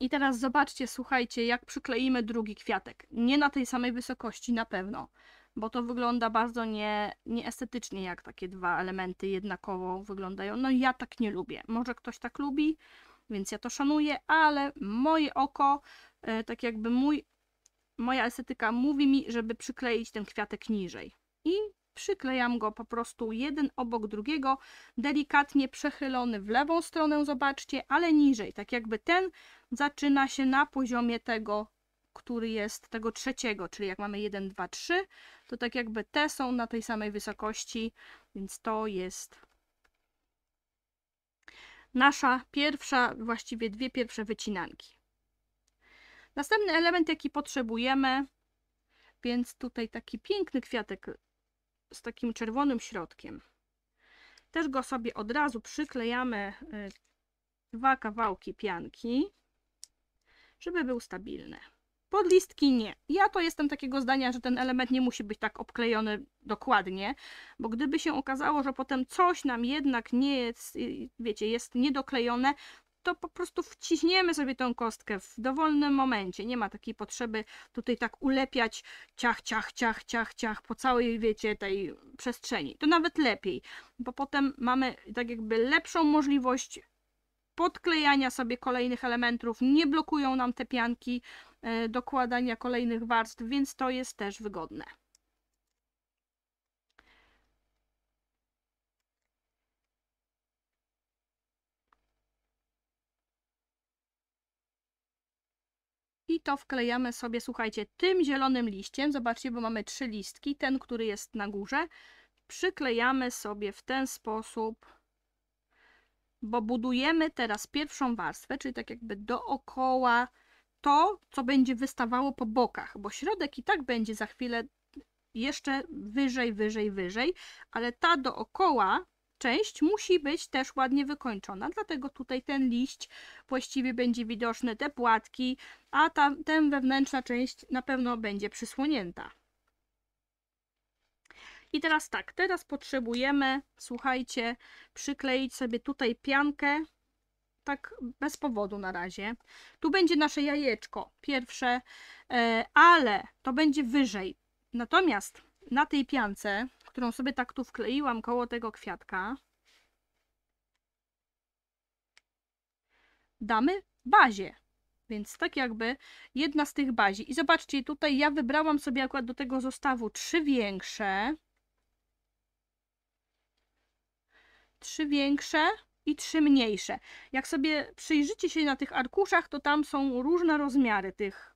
I teraz zobaczcie, słuchajcie, jak przykleimy drugi kwiatek. Nie na tej samej wysokości na pewno, bo to wygląda bardzo nie, nieestetycznie, jak takie dwa elementy jednakowo wyglądają. No ja tak nie lubię. Może ktoś tak lubi, więc ja to szanuję, ale moje oko, e, tak jakby mój, moja estetyka mówi mi, żeby przykleić ten kwiatek niżej. I przyklejam go po prostu jeden obok drugiego, delikatnie przechylony w lewą stronę, zobaczcie, ale niżej, tak jakby ten zaczyna się na poziomie tego, który jest tego trzeciego, czyli jak mamy 1, 2, 3, to tak jakby te są na tej samej wysokości, więc to jest nasza pierwsza, właściwie dwie pierwsze wycinanki. Następny element, jaki potrzebujemy, więc tutaj taki piękny kwiatek z takim czerwonym środkiem. Też go sobie od razu przyklejamy y, dwa kawałki pianki, żeby był stabilny. Pod listki nie. Ja to jestem takiego zdania, że ten element nie musi być tak obklejony dokładnie, bo gdyby się okazało, że potem coś nam jednak nie jest, y, wiecie, jest niedoklejone, to po prostu wciśniemy sobie tą kostkę w dowolnym momencie. Nie ma takiej potrzeby tutaj tak ulepiać ciach, ciach, ciach, ciach, ciach po całej, wiecie, tej przestrzeni. To nawet lepiej, bo potem mamy tak jakby lepszą możliwość podklejania sobie kolejnych elementów, nie blokują nam te pianki e, dokładania kolejnych warstw, więc to jest też wygodne. to wklejamy sobie, słuchajcie, tym zielonym liściem, zobaczcie, bo mamy trzy listki, ten, który jest na górze, przyklejamy sobie w ten sposób, bo budujemy teraz pierwszą warstwę, czyli tak jakby dookoła to, co będzie wystawało po bokach, bo środek i tak będzie za chwilę jeszcze wyżej, wyżej, wyżej, ale ta dookoła część musi być też ładnie wykończona, dlatego tutaj ten liść właściwie będzie widoczny, te płatki, a ta, ten wewnętrzna część na pewno będzie przysłonięta. I teraz tak, teraz potrzebujemy, słuchajcie, przykleić sobie tutaj piankę, tak bez powodu na razie. Tu będzie nasze jajeczko pierwsze, e, ale to będzie wyżej. Natomiast na tej piance którą sobie tak tu wkleiłam koło tego kwiatka, damy bazie. Więc tak jakby jedna z tych bazi. I zobaczcie, tutaj ja wybrałam sobie akurat do tego zestawu trzy większe. Trzy większe i trzy mniejsze. Jak sobie przyjrzycie się na tych arkuszach, to tam są różne rozmiary tych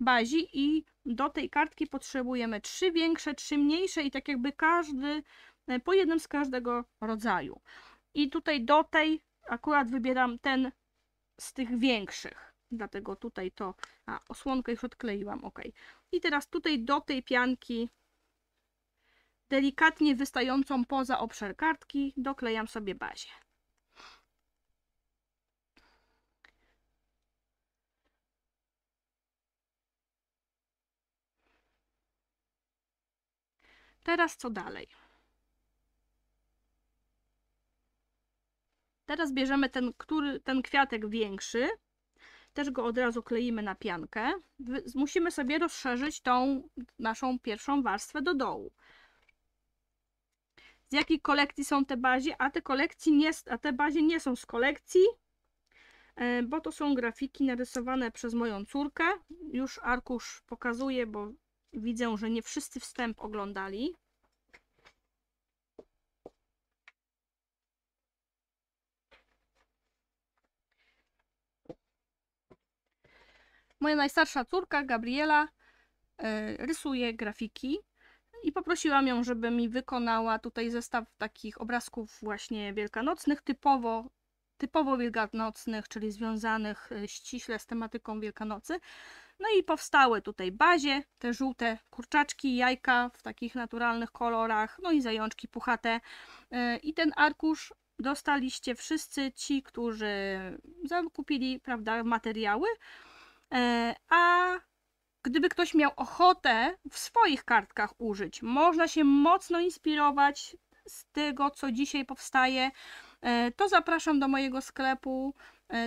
bazi i do tej kartki potrzebujemy trzy większe, trzy mniejsze i tak jakby każdy, e, po jednym z każdego rodzaju. I tutaj do tej akurat wybieram ten z tych większych. Dlatego tutaj to, a osłonkę już odkleiłam, ok. I teraz tutaj do tej pianki delikatnie wystającą poza obszar kartki doklejam sobie bazie. Teraz co dalej? Teraz bierzemy ten, który, ten kwiatek większy, też go od razu kleimy na piankę. Musimy sobie rozszerzyć tą naszą pierwszą warstwę do dołu. Z jakiej kolekcji są te bazie? A te kolekcji nie, a te bazie nie są z kolekcji, e, bo to są grafiki narysowane przez moją córkę. Już arkusz pokazuję, bo Widzę, że nie wszyscy wstęp oglądali. Moja najstarsza córka, Gabriela, e, rysuje grafiki i poprosiłam ją, żeby mi wykonała tutaj zestaw takich obrazków właśnie wielkanocnych, typowo, typowo wielkanocnych, czyli związanych e, ściśle z tematyką Wielkanocy. No i powstały tutaj bazie, te żółte kurczaczki, jajka w takich naturalnych kolorach, no i zajączki puchate. Y, I ten arkusz dostaliście wszyscy ci, którzy zakupili prawda, materiały. Y, a gdyby ktoś miał ochotę w swoich kartkach użyć, można się mocno inspirować z tego, co dzisiaj powstaje, y, to zapraszam do mojego sklepu.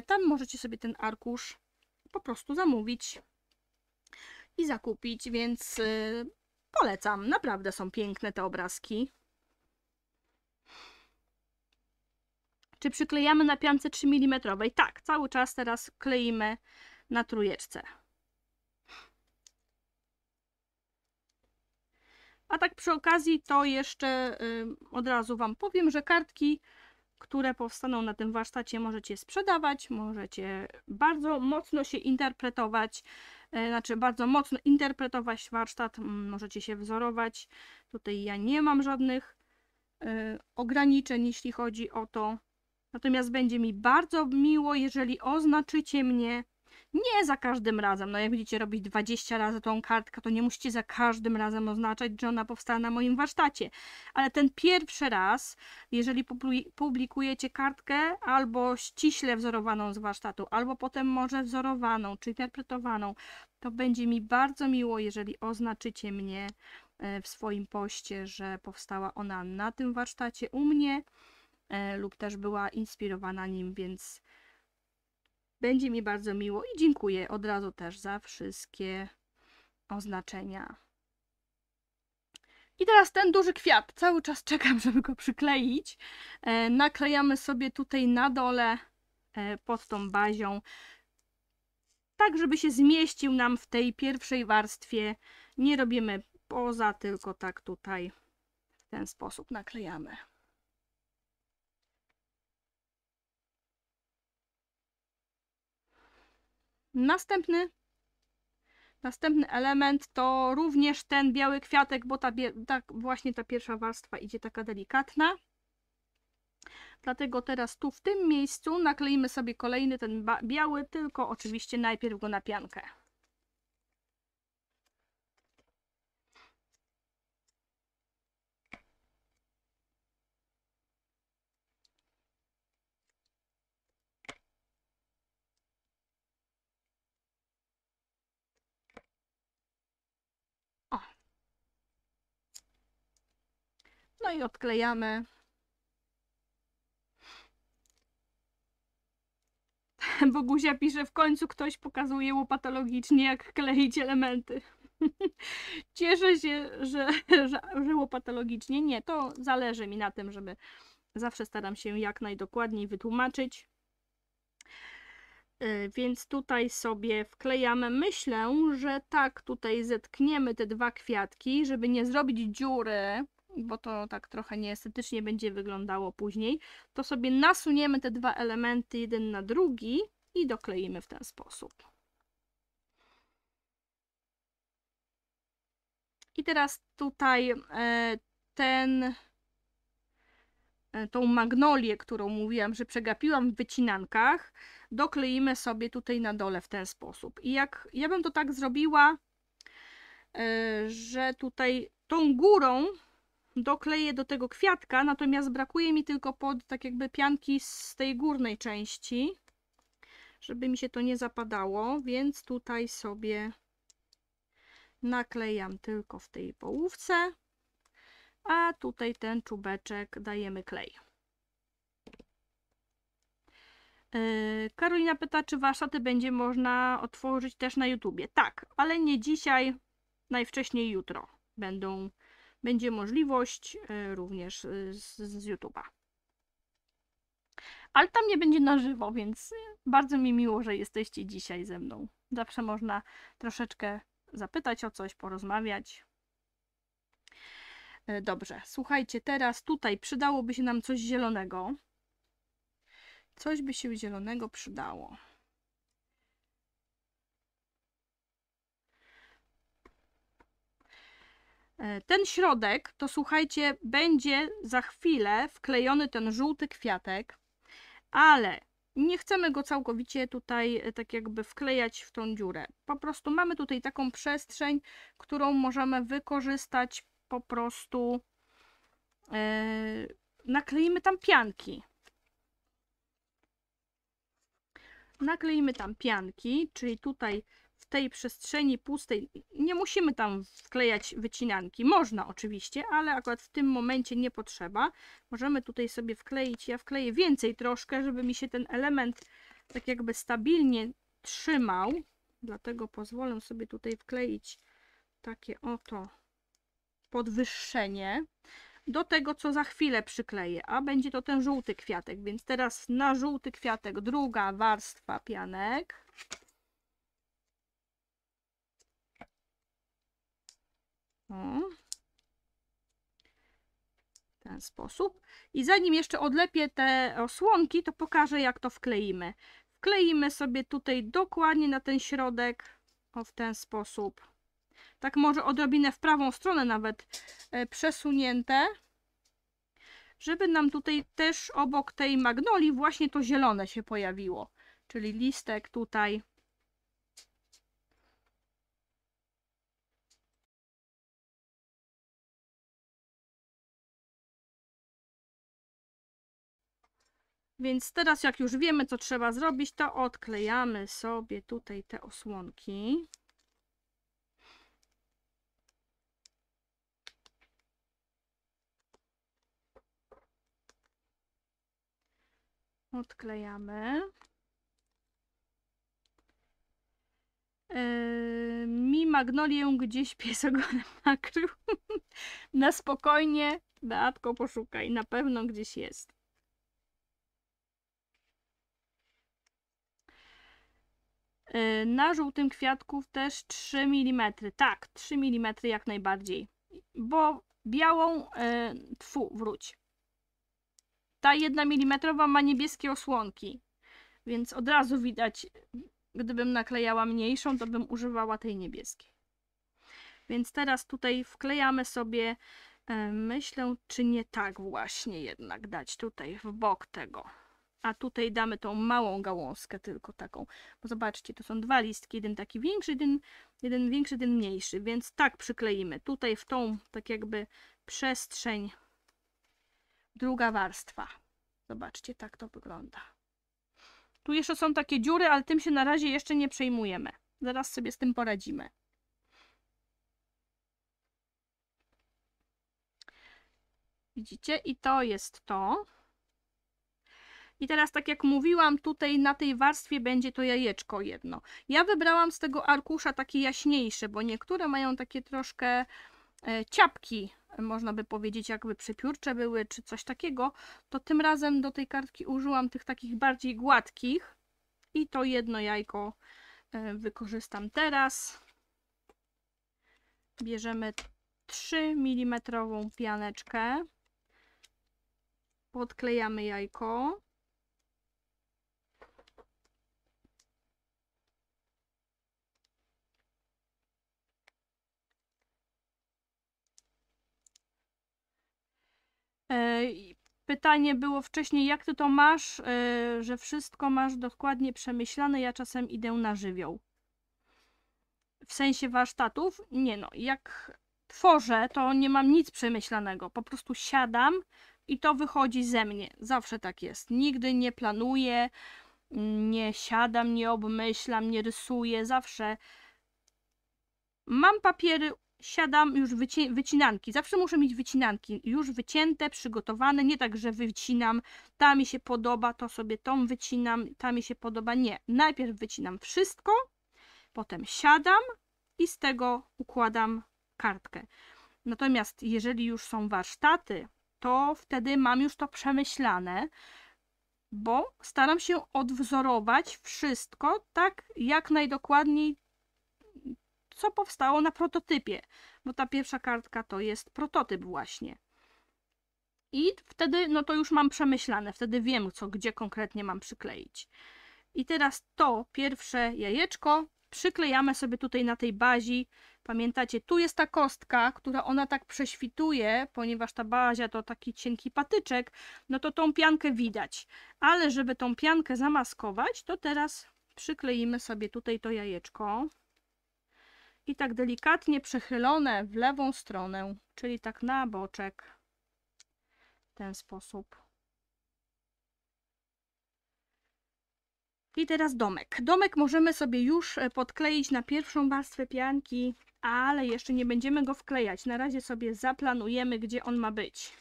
Tam możecie sobie ten arkusz po prostu zamówić i zakupić, więc y, polecam. Naprawdę są piękne te obrazki. Czy przyklejamy na piance 3 mm? Tak, cały czas teraz kleimy na trójeczce. A tak przy okazji to jeszcze y, od razu Wam powiem, że kartki, które powstaną na tym warsztacie, możecie sprzedawać, możecie bardzo mocno się interpretować. E, znaczy bardzo mocno interpretować warsztat, możecie się wzorować. Tutaj ja nie mam żadnych e, ograniczeń, jeśli chodzi o to. Natomiast będzie mi bardzo miło, jeżeli oznaczycie mnie nie za każdym razem. No jak będziecie robić 20 razy tą kartkę, to nie musicie za każdym razem oznaczać, że ona powstała na moim warsztacie. Ale ten pierwszy raz, jeżeli publikujecie kartkę albo ściśle wzorowaną z warsztatu, albo potem może wzorowaną czy interpretowaną, to będzie mi bardzo miło, jeżeli oznaczycie mnie e, w swoim poście, że powstała ona na tym warsztacie u mnie e, lub też była inspirowana nim, więc będzie mi bardzo miło i dziękuję od razu też za wszystkie oznaczenia. I teraz ten duży kwiat, cały czas czekam, *laughs* żeby go przykleić. E, naklejamy sobie tutaj na dole e, pod tą bazią, tak żeby się zmieścił nam w tej pierwszej warstwie. Nie robimy poza, tylko tak tutaj w ten sposób naklejamy. Następny, następny element to również ten biały kwiatek, bo ta, ta, właśnie ta pierwsza warstwa idzie taka delikatna. Dlatego teraz tu w tym miejscu nakleimy sobie kolejny ten biały, tylko oczywiście najpierw go na piankę. No i odklejamy. *laughs* Boguzia pisze, w końcu ktoś pokazuje łopatologicznie, jak kleić elementy. *laughs* Cieszę się, że, że, że łopatologicznie. Nie, to zależy mi na tym, żeby zawsze staram się jak najdokładniej wytłumaczyć. Y, więc tutaj sobie wklejamy. Myślę, że tak tutaj zetkniemy te dwa kwiatki, żeby nie zrobić dziury bo to tak trochę nieestetycznie będzie wyglądało później, to sobie nasuniemy te dwa elementy jeden na drugi i dokleimy w ten sposób. I teraz tutaj e, ten, e, tą magnolię, którą mówiłam, że przegapiłam w wycinankach, dokleimy sobie tutaj na dole w ten sposób. I jak ja bym to tak zrobiła, e, że tutaj tą górą dokleję do tego kwiatka, natomiast brakuje mi tylko pod tak jakby pianki z tej górnej części, żeby mi się to nie zapadało, więc tutaj sobie naklejam tylko w tej połówce, a tutaj ten czubeczek dajemy klej. E, Karolina pyta, czy warsztaty będzie można otworzyć też na YouTubie. Tak, ale nie dzisiaj, najwcześniej jutro będą będzie możliwość e, również e, z, z YouTube'a. Ale tam nie będzie na żywo, więc e, bardzo mi miło, że jesteście dzisiaj ze mną. Zawsze można troszeczkę zapytać o coś, porozmawiać. Dobrze, słuchajcie, teraz tutaj przydałoby się nam coś zielonego. Coś by się zielonego przydało. E, ten środek to słuchajcie, będzie za chwilę wklejony ten żółty kwiatek, ale nie chcemy go całkowicie tutaj e, tak jakby wklejać w tą dziurę. Po prostu mamy tutaj taką przestrzeń, którą możemy wykorzystać po prostu yy, nakleimy tam pianki. Nakleimy tam pianki, czyli tutaj tej przestrzeni pustej, nie musimy tam wklejać wycinanki. Można oczywiście, ale akurat w tym momencie nie potrzeba. Możemy tutaj sobie wkleić, ja wkleję więcej troszkę, żeby mi się ten element tak jakby stabilnie trzymał. Dlatego pozwolę sobie tutaj wkleić takie oto podwyższenie do tego, co za chwilę przykleję, a będzie to ten żółty kwiatek, więc teraz na żółty kwiatek druga warstwa pianek. W ten sposób. I zanim jeszcze odlepię te osłonki, to pokażę jak to wkleimy. Wkleimy sobie tutaj dokładnie na ten środek, o w ten sposób. Tak może odrobinę w prawą stronę nawet e, przesunięte żeby nam tutaj też obok tej magnolii właśnie to zielone się pojawiło, czyli listek tutaj Więc teraz jak już wiemy, co trzeba zrobić, to odklejamy sobie tutaj te osłonki. Odklejamy. Yy, mi magnolię gdzieś *laughs* pies ogonem nakrył. Na spokojnie, Beatko, poszukaj. Na pewno gdzieś jest. Y, na żółtym kwiatku też 3 mm. Tak, 3 mm jak najbardziej. Bo białą, y, tfu, wróć. Ta 1 mm ma niebieskie osłonki. Więc od razu widać, gdybym naklejała mniejszą, to bym używała tej niebieskiej. Więc teraz tutaj wklejamy sobie, y, myślę, czy nie tak właśnie jednak dać tutaj w bok tego a tutaj damy tą małą gałązkę tylko taką. Bo zobaczcie, to są dwa listki, jeden taki większy, jeden, jeden większy, jeden mniejszy, więc tak przykleimy. Tutaj w tą tak jakby przestrzeń druga warstwa. Zobaczcie, tak to wygląda. Tu jeszcze są takie dziury, ale tym się na razie jeszcze nie przejmujemy. Zaraz sobie z tym poradzimy. Widzicie? I to jest to. I teraz, tak jak mówiłam, tutaj na tej warstwie będzie to jajeczko jedno. Ja wybrałam z tego arkusza takie jaśniejsze, bo niektóre mają takie troszkę e, ciapki, można by powiedzieć, jakby przepiórcze były, czy coś takiego, to tym razem do tej kartki użyłam tych takich bardziej gładkich i to jedno jajko e, wykorzystam teraz. Bierzemy 3 mm pianeczkę, podklejamy jajko. E, pytanie było wcześniej, jak ty to masz, e, że wszystko masz dokładnie przemyślane, ja czasem idę na żywioł. W sensie warsztatów? Nie no, jak tworzę, to nie mam nic przemyślanego. Po prostu siadam i to wychodzi ze mnie. Zawsze tak jest. Nigdy nie planuję, nie siadam, nie obmyślam, nie rysuję. Zawsze mam papiery, siadam już wycinanki. Zawsze muszę mieć wycinanki już wycięte, przygotowane. Nie tak, że wycinam, ta mi się podoba, to sobie tą wycinam, ta mi się podoba. Nie. Najpierw wycinam wszystko, potem siadam i z tego układam kartkę. Natomiast jeżeli już są warsztaty, to wtedy mam już to przemyślane, bo staram się odwzorować wszystko tak jak najdokładniej co powstało na prototypie, bo ta pierwsza kartka to jest prototyp właśnie. I wtedy, no to już mam przemyślane, wtedy wiem, co, gdzie konkretnie mam przykleić. I teraz to pierwsze jajeczko przyklejamy sobie tutaj na tej bazi. Pamiętacie, tu jest ta kostka, która ona tak prześwituje, ponieważ ta bazia to taki cienki patyczek, no to tą piankę widać. Ale żeby tą piankę zamaskować, to teraz przykleimy sobie tutaj to jajeczko i tak delikatnie przechylone w lewą stronę, czyli tak na boczek. W ten sposób. I teraz domek. Domek możemy sobie już e, podkleić na pierwszą warstwę pianki, ale jeszcze nie będziemy go wklejać. Na razie sobie zaplanujemy, gdzie on ma być.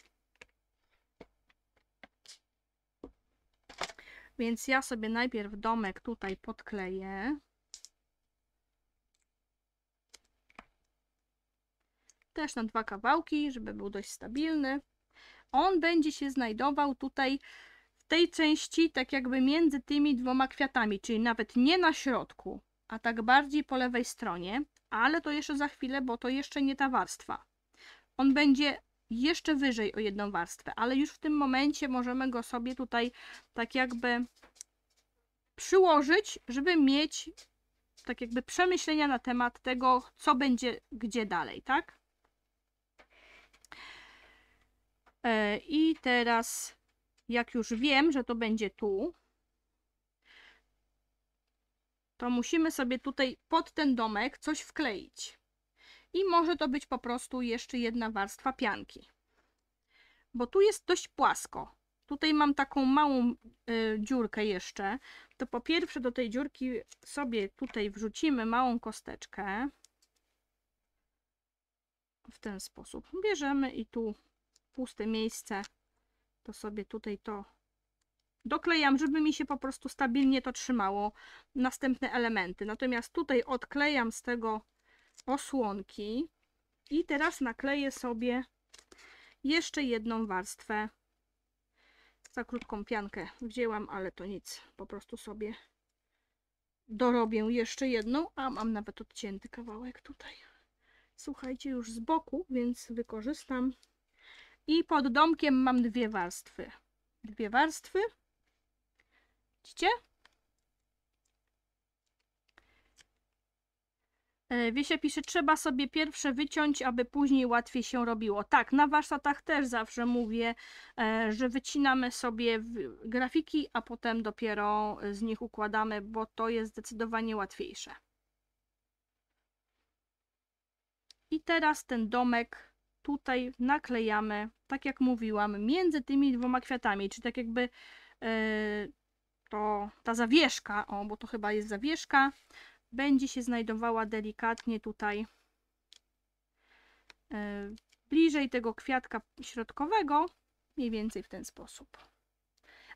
Więc ja sobie najpierw domek tutaj podkleję. też na dwa kawałki, żeby był dość stabilny. On będzie się znajdował tutaj w tej części, tak jakby między tymi dwoma kwiatami, czyli nawet nie na środku, a tak bardziej po lewej stronie, ale to jeszcze za chwilę, bo to jeszcze nie ta warstwa. On będzie jeszcze wyżej o jedną warstwę, ale już w tym momencie możemy go sobie tutaj tak jakby przyłożyć, żeby mieć tak jakby przemyślenia na temat tego, co będzie gdzie dalej, tak? E, I teraz, jak już wiem, że to będzie tu, to musimy sobie tutaj pod ten domek coś wkleić. I może to być po prostu jeszcze jedna warstwa pianki. Bo tu jest dość płasko. Tutaj mam taką małą y, dziurkę jeszcze. To po pierwsze do tej dziurki sobie tutaj wrzucimy małą kosteczkę. W ten sposób bierzemy i tu puste miejsce, to sobie tutaj to doklejam, żeby mi się po prostu stabilnie to trzymało następne elementy. Natomiast tutaj odklejam z tego osłonki i teraz nakleję sobie jeszcze jedną warstwę. Za krótką piankę wzięłam, ale to nic, po prostu sobie dorobię jeszcze jedną, a mam nawet odcięty kawałek tutaj. Słuchajcie, już z boku, więc wykorzystam i pod domkiem mam dwie warstwy. Dwie warstwy. Widzicie? E, Wiesia pisze, trzeba sobie pierwsze wyciąć, aby później łatwiej się robiło. Tak, na warsztatach też zawsze mówię, e, że wycinamy sobie grafiki, a potem dopiero z nich układamy, bo to jest zdecydowanie łatwiejsze. I teraz ten domek tutaj naklejamy, tak jak mówiłam, między tymi dwoma kwiatami, czy tak jakby e, to ta zawieszka, o, bo to chyba jest zawieszka, będzie się znajdowała delikatnie tutaj e, bliżej tego kwiatka środkowego, mniej więcej w ten sposób.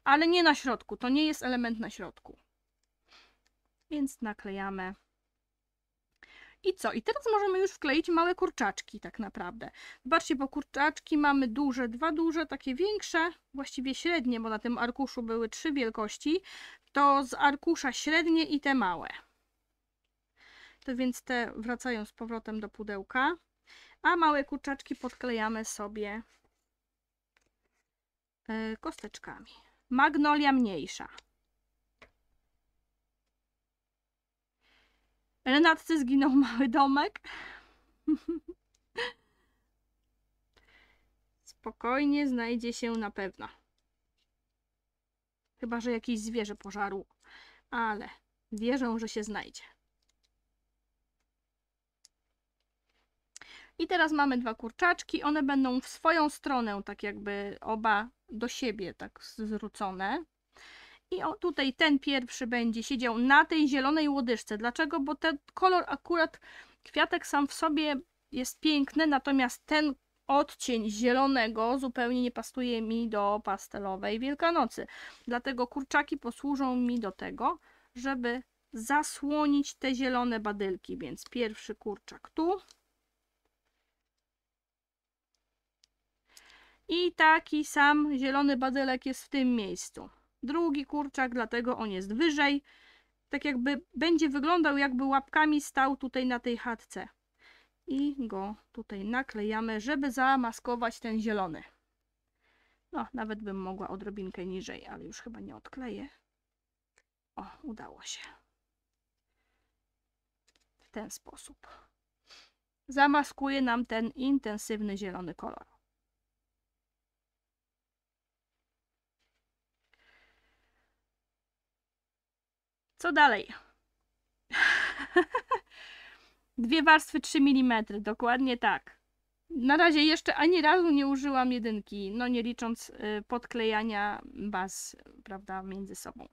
Ale nie na środku, to nie jest element na środku. Więc naklejamy i co? I teraz możemy już wkleić małe kurczaczki tak naprawdę. Zobaczcie, bo kurczaczki mamy duże, dwa duże, takie większe, właściwie średnie, bo na tym arkuszu były trzy wielkości. To z arkusza średnie i te małe. To więc te wracają z powrotem do pudełka. A małe kurczaczki podklejamy sobie e, kosteczkami. Magnolia mniejsza. Renatce zginął mały domek. Spokojnie znajdzie się na pewno. Chyba, że jakieś zwierzę pożarło. Ale wierzę, że się znajdzie. I teraz mamy dwa kurczaczki. One będą w swoją stronę, tak jakby oba do siebie tak zwrócone. I o, tutaj ten pierwszy będzie siedział na tej zielonej łodyżce. Dlaczego? Bo ten kolor akurat kwiatek sam w sobie jest piękny, natomiast ten odcień zielonego zupełnie nie pasuje mi do pastelowej Wielkanocy. Dlatego kurczaki posłużą mi do tego, żeby zasłonić te zielone badylki. Więc pierwszy kurczak tu. I taki sam zielony badylek jest w tym miejscu drugi kurczak, dlatego on jest wyżej. Tak jakby będzie wyglądał, jakby łapkami stał tutaj na tej chatce. I go tutaj naklejamy, żeby zamaskować ten zielony. No, nawet bym mogła odrobinkę niżej, ale już chyba nie odkleję. O, udało się. W ten sposób. Zamaskuje nam ten intensywny zielony kolor. Co dalej? *laughs* Dwie warstwy 3 mm, dokładnie tak. Na razie jeszcze ani razu nie użyłam jedynki, no nie licząc y, podklejania baz, prawda, między sobą.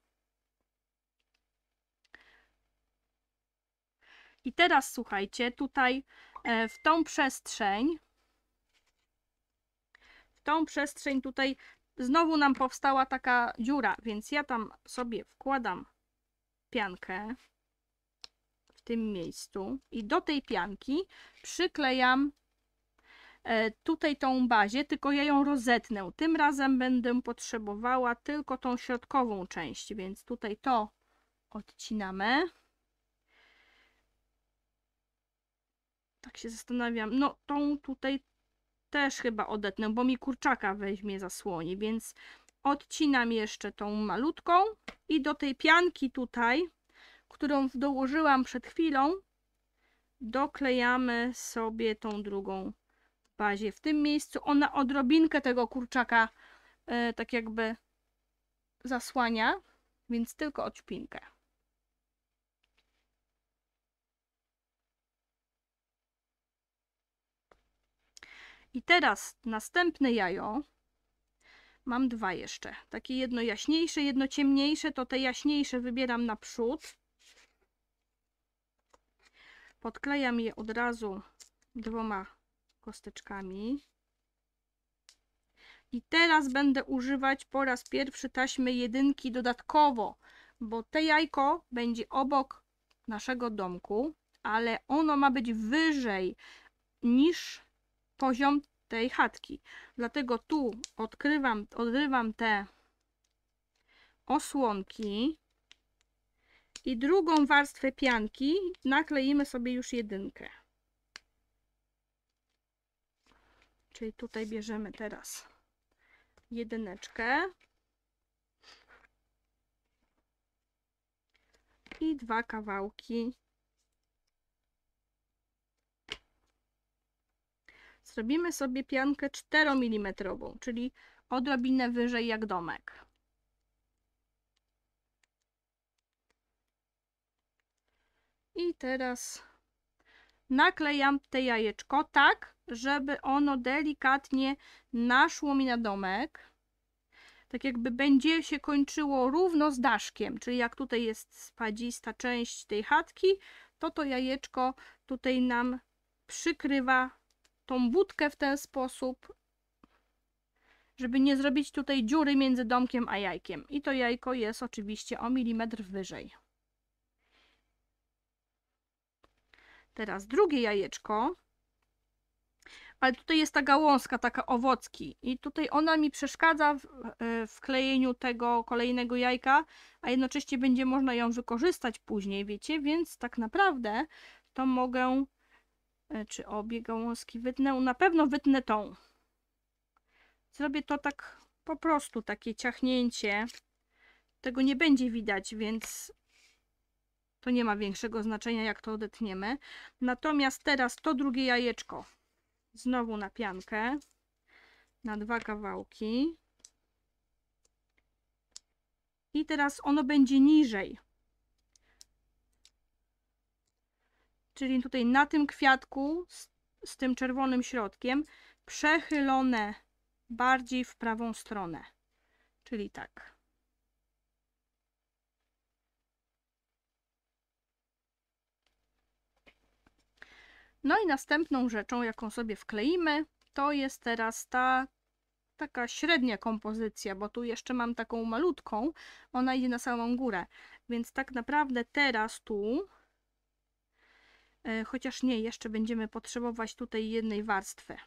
I teraz słuchajcie, tutaj e, w tą przestrzeń, w tą przestrzeń tutaj znowu nam powstała taka dziura, więc ja tam sobie wkładam piankę w tym miejscu i do tej pianki przyklejam e, tutaj tą bazie, tylko ja ją rozetnę. Tym razem będę potrzebowała tylko tą środkową część, więc tutaj to odcinamy. Tak się zastanawiam. No tą tutaj też chyba odetnę, bo mi kurczaka weźmie zasłoni, więc odcinam jeszcze tą malutką i do tej pianki tutaj, którą dołożyłam przed chwilą, doklejamy sobie tą drugą bazie. W tym miejscu ona odrobinkę tego kurczaka yy, tak jakby zasłania, więc tylko odśpinkę. I teraz następne jajo Mam dwa jeszcze. Takie jedno jaśniejsze, jedno ciemniejsze. To te jaśniejsze wybieram na przód. Podklejam je od razu dwoma kosteczkami. I teraz będę używać po raz pierwszy taśmy jedynki dodatkowo, bo te jajko będzie obok naszego domku, ale ono ma być wyżej niż poziom tej chatki. Dlatego tu odkrywam, odrywam te osłonki i drugą warstwę pianki nakleimy sobie już jedynkę. Czyli tutaj bierzemy teraz jedyneczkę i dwa kawałki Zrobimy sobie piankę 4 mm, czyli odrobinę wyżej jak domek. I teraz naklejam te jajeczko tak, żeby ono delikatnie naszło mi na domek. Tak jakby będzie się kończyło równo z daszkiem, czyli jak tutaj jest spadzista część tej chatki, to to jajeczko tutaj nam przykrywa tą budkę w ten sposób, żeby nie zrobić tutaj dziury między domkiem a jajkiem. I to jajko jest oczywiście o milimetr wyżej. Teraz drugie jajeczko. Ale tutaj jest ta gałązka, taka owocki. I tutaj ona mi przeszkadza w, e, w klejeniu tego kolejnego jajka, a jednocześnie będzie można ją wykorzystać później, wiecie? Więc tak naprawdę to mogę E, czy obie gałązki wytnę. Na pewno wytnę tą. Zrobię to tak po prostu, takie ciachnięcie. Tego nie będzie widać, więc to nie ma większego znaczenia, jak to odetniemy. Natomiast teraz to drugie jajeczko. Znowu na piankę. Na dwa kawałki. I teraz ono będzie niżej. czyli tutaj na tym kwiatku z, z tym czerwonym środkiem, przechylone bardziej w prawą stronę. Czyli tak. No i następną rzeczą, jaką sobie wkleimy, to jest teraz ta taka średnia kompozycja, bo tu jeszcze mam taką malutką, ona idzie na samą górę. Więc tak naprawdę teraz tu E, chociaż nie, jeszcze będziemy potrzebować tutaj jednej warstwy.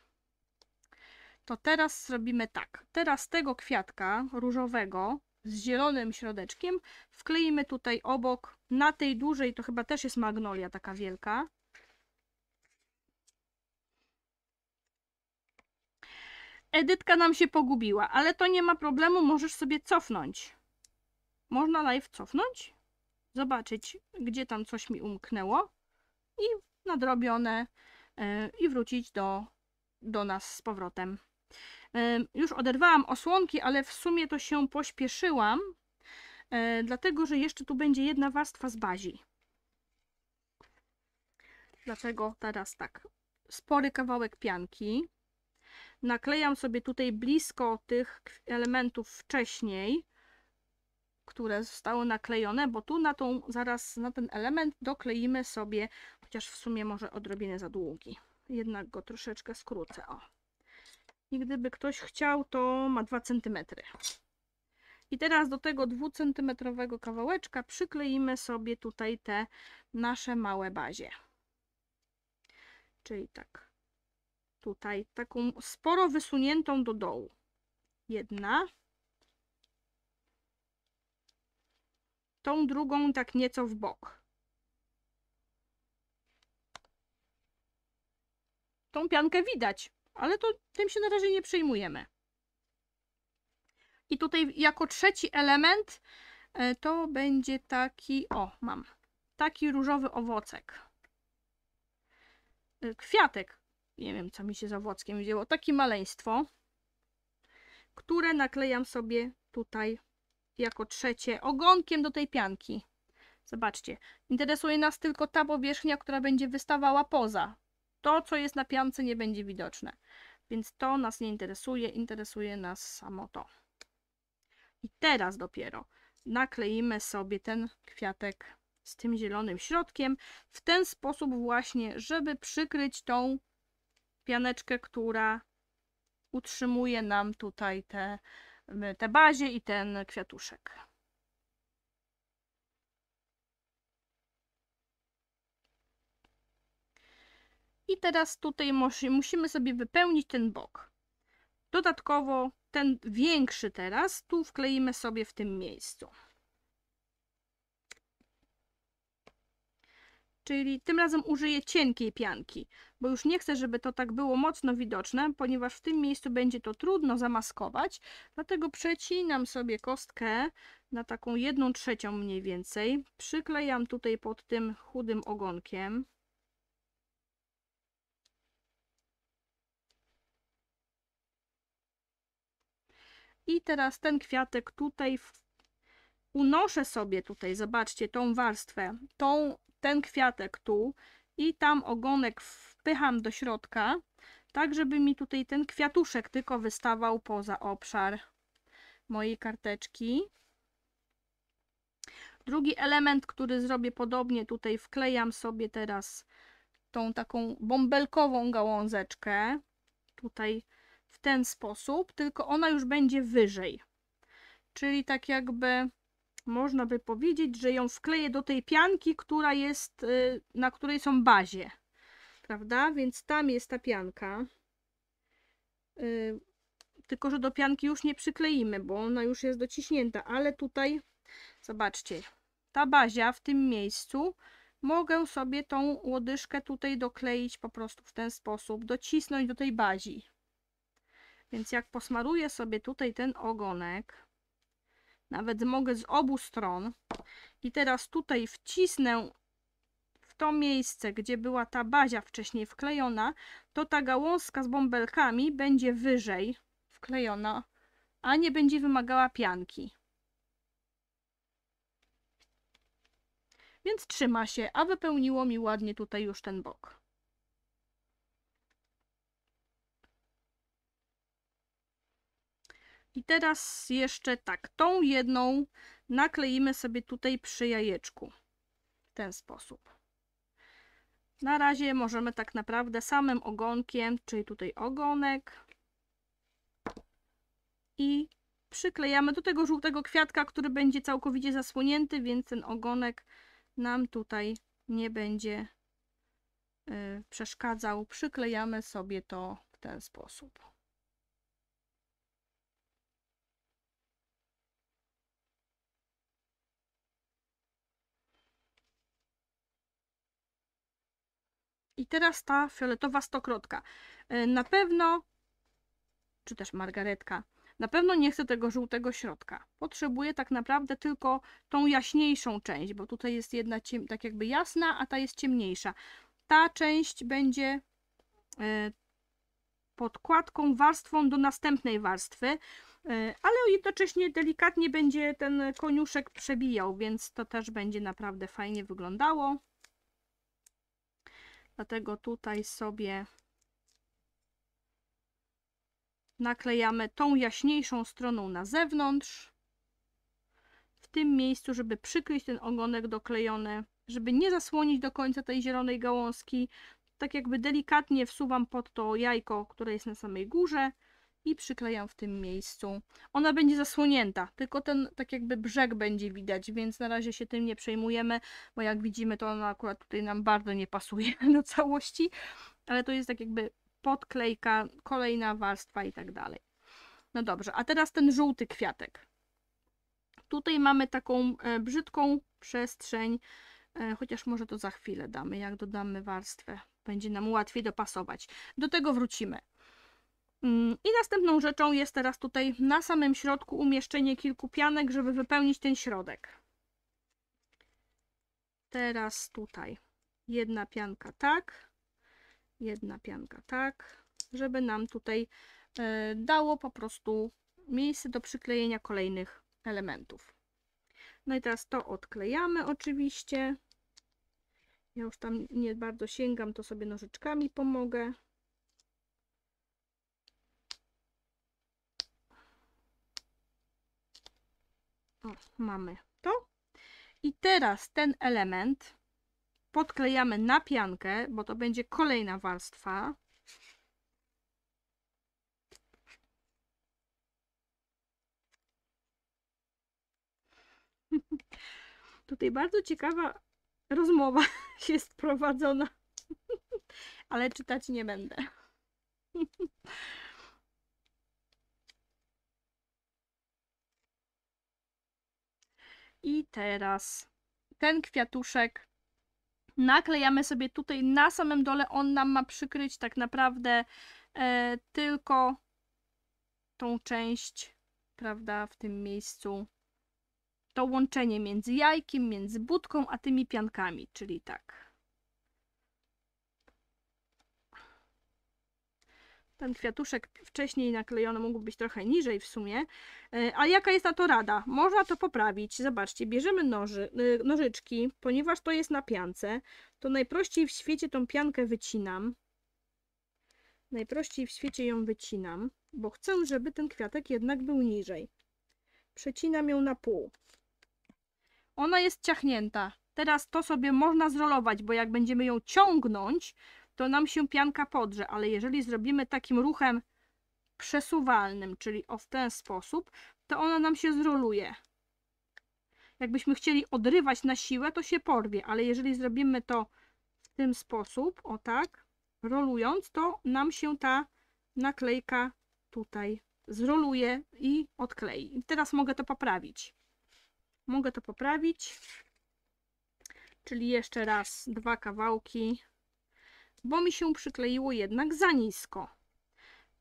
To teraz zrobimy tak. Teraz tego kwiatka różowego z zielonym środeczkiem wkleimy tutaj obok, na tej dużej, to chyba też jest magnolia taka wielka. Edytka nam się pogubiła, ale to nie ma problemu, możesz sobie cofnąć. Można live cofnąć, zobaczyć, gdzie tam coś mi umknęło i nadrobione e, i wrócić do, do nas z powrotem. E, już oderwałam osłonki, ale w sumie to się pośpieszyłam, e, dlatego że jeszcze tu będzie jedna warstwa z bazi. Dlatego teraz tak, spory kawałek pianki. Naklejam sobie tutaj blisko tych elementów wcześniej, które zostały naklejone, bo tu na tą, zaraz na ten element dokleimy sobie, chociaż w sumie może odrobinę za długi. Jednak go troszeczkę skrócę, o. I gdyby ktoś chciał, to ma 2 cm. I teraz do tego 2 cm kawałeczka przykleimy sobie tutaj te nasze małe bazie. Czyli tak, tutaj taką sporo wysuniętą do dołu. Jedna, tą drugą tak nieco w bok. Tą piankę widać, ale to tym się na razie nie przejmujemy. I tutaj jako trzeci element e, to będzie taki, o mam, taki różowy owocek. E, kwiatek, nie wiem co mi się z owockiem wzięło, takie maleństwo, które naklejam sobie tutaj jako trzecie ogonkiem do tej pianki. Zobaczcie, interesuje nas tylko ta powierzchnia, która będzie wystawała poza. To, co jest na piance, nie będzie widoczne. Więc to nas nie interesuje, interesuje nas samo to. I teraz dopiero nakleimy sobie ten kwiatek z tym zielonym środkiem w ten sposób właśnie, żeby przykryć tą pianeczkę, która utrzymuje nam tutaj te Y, te bazie i ten kwiatuszek. I teraz tutaj musimy sobie wypełnić ten bok. Dodatkowo ten większy teraz tu wkleimy sobie w tym miejscu. Czyli tym razem użyję cienkiej pianki, bo już nie chcę, żeby to tak było mocno widoczne, ponieważ w tym miejscu będzie to trudno zamaskować. Dlatego przecinam sobie kostkę na taką jedną trzecią mniej więcej. Przyklejam tutaj pod tym chudym ogonkiem. I teraz ten kwiatek tutaj unoszę sobie tutaj, zobaczcie, tą warstwę, tą ten kwiatek tu i tam ogonek wpycham do środka, tak żeby mi tutaj ten kwiatuszek tylko wystawał poza obszar mojej karteczki. Drugi element, który zrobię podobnie tutaj, wklejam sobie teraz tą taką bąbelkową gałązeczkę, tutaj w ten sposób, tylko ona już będzie wyżej. Czyli tak jakby można by powiedzieć, że ją wkleję do tej pianki, która jest, y, na której są bazie. Prawda? Więc tam jest ta pianka. Y, tylko, że do pianki już nie przykleimy, bo ona już jest dociśnięta, ale tutaj zobaczcie, ta bazia w tym miejscu mogę sobie tą łodyżkę tutaj dokleić po prostu w ten sposób, docisnąć do tej bazi. Więc jak posmaruję sobie tutaj ten ogonek, nawet mogę z obu stron. I teraz tutaj wcisnę w to miejsce, gdzie była ta bazia wcześniej wklejona, to ta gałązka z bąbelkami będzie wyżej wklejona, a nie będzie wymagała pianki. Więc trzyma się, a wypełniło mi ładnie tutaj już ten bok. I teraz jeszcze tak, tą jedną nakleimy sobie tutaj przy jajeczku. W ten sposób. Na razie możemy tak naprawdę samym ogonkiem, czyli tutaj ogonek i przyklejamy do tego żółtego kwiatka, który będzie całkowicie zasłonięty, więc ten ogonek nam tutaj nie będzie y, przeszkadzał. Przyklejamy sobie to w ten sposób. I teraz ta fioletowa stokrotka. E, na pewno, czy też margaretka, na pewno nie chcę tego żółtego środka. Potrzebuję tak naprawdę tylko tą jaśniejszą część, bo tutaj jest jedna ciem, tak jakby jasna, a ta jest ciemniejsza. Ta część będzie e, podkładką, warstwą do następnej warstwy, e, ale jednocześnie delikatnie będzie ten koniuszek przebijał, więc to też będzie naprawdę fajnie wyglądało. Dlatego tutaj sobie naklejamy tą jaśniejszą stroną na zewnątrz. W tym miejscu, żeby przykryć ten ogonek doklejony, żeby nie zasłonić do końca tej zielonej gałązki. Tak jakby delikatnie wsuwam pod to jajko, które jest na samej górze i przyklejam w tym miejscu. Ona będzie zasłonięta, tylko ten tak jakby brzeg będzie widać, więc na razie się tym nie przejmujemy, bo jak widzimy to ona akurat tutaj nam bardzo nie pasuje *laughs* do całości, ale to jest tak jakby podklejka, kolejna warstwa i tak dalej. No dobrze, a teraz ten żółty kwiatek. Tutaj mamy taką e, brzydką przestrzeń, e, chociaż może to za chwilę damy, jak dodamy warstwę. Będzie nam łatwiej dopasować. Do tego wrócimy. Mm, I następną rzeczą jest teraz tutaj na samym środku umieszczenie kilku pianek, żeby wypełnić ten środek. Teraz tutaj jedna pianka tak, jedna pianka tak, żeby nam tutaj e, dało po prostu miejsce do przyklejenia kolejnych elementów. No i teraz to odklejamy oczywiście. Ja już tam nie bardzo sięgam, to sobie nożyczkami pomogę. O, mamy to. I teraz ten element podklejamy na piankę, bo to będzie kolejna warstwa. *laughs* Tutaj bardzo ciekawa rozmowa *laughs* jest prowadzona, *laughs* ale czytać nie będę. I teraz ten kwiatuszek naklejamy sobie tutaj na samym dole. On nam ma przykryć tak naprawdę e, tylko tą część, prawda, w tym miejscu. To łączenie między jajkiem, między budką, a tymi piankami, czyli tak Ten kwiatuszek wcześniej naklejony mógł być trochę niżej w sumie. E, a jaka jest na to rada? Można to poprawić. Zobaczcie, bierzemy noży, y, nożyczki, ponieważ to jest na piance, to najprościej w świecie tą piankę wycinam. Najprościej w świecie ją wycinam, bo chcę, żeby ten kwiatek jednak był niżej. Przecinam ją na pół. Ona jest ciachnięta. Teraz to sobie można zrolować, bo jak będziemy ją ciągnąć, to nam się pianka podrze, ale jeżeli zrobimy takim ruchem przesuwalnym, czyli o w ten sposób, to ona nam się zroluje. Jakbyśmy chcieli odrywać na siłę, to się porwie, ale jeżeli zrobimy to w tym sposób, o tak, rolując, to nam się ta naklejka tutaj zroluje i odklei. teraz mogę to poprawić. Mogę to poprawić, czyli jeszcze raz dwa kawałki bo mi się przykleiło jednak za nisko.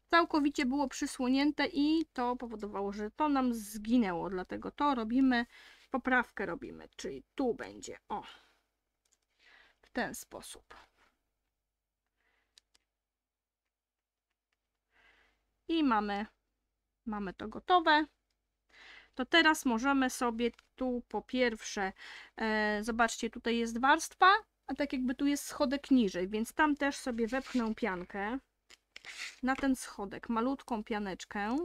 Całkowicie było przysłonięte i to powodowało, że to nam zginęło, dlatego to robimy, poprawkę robimy, czyli tu będzie, o, w ten sposób. I mamy, mamy to gotowe to teraz możemy sobie tu po pierwsze, e, zobaczcie, tutaj jest warstwa, a tak jakby tu jest schodek niżej, więc tam też sobie wepchnę piankę na ten schodek, malutką pianeczkę.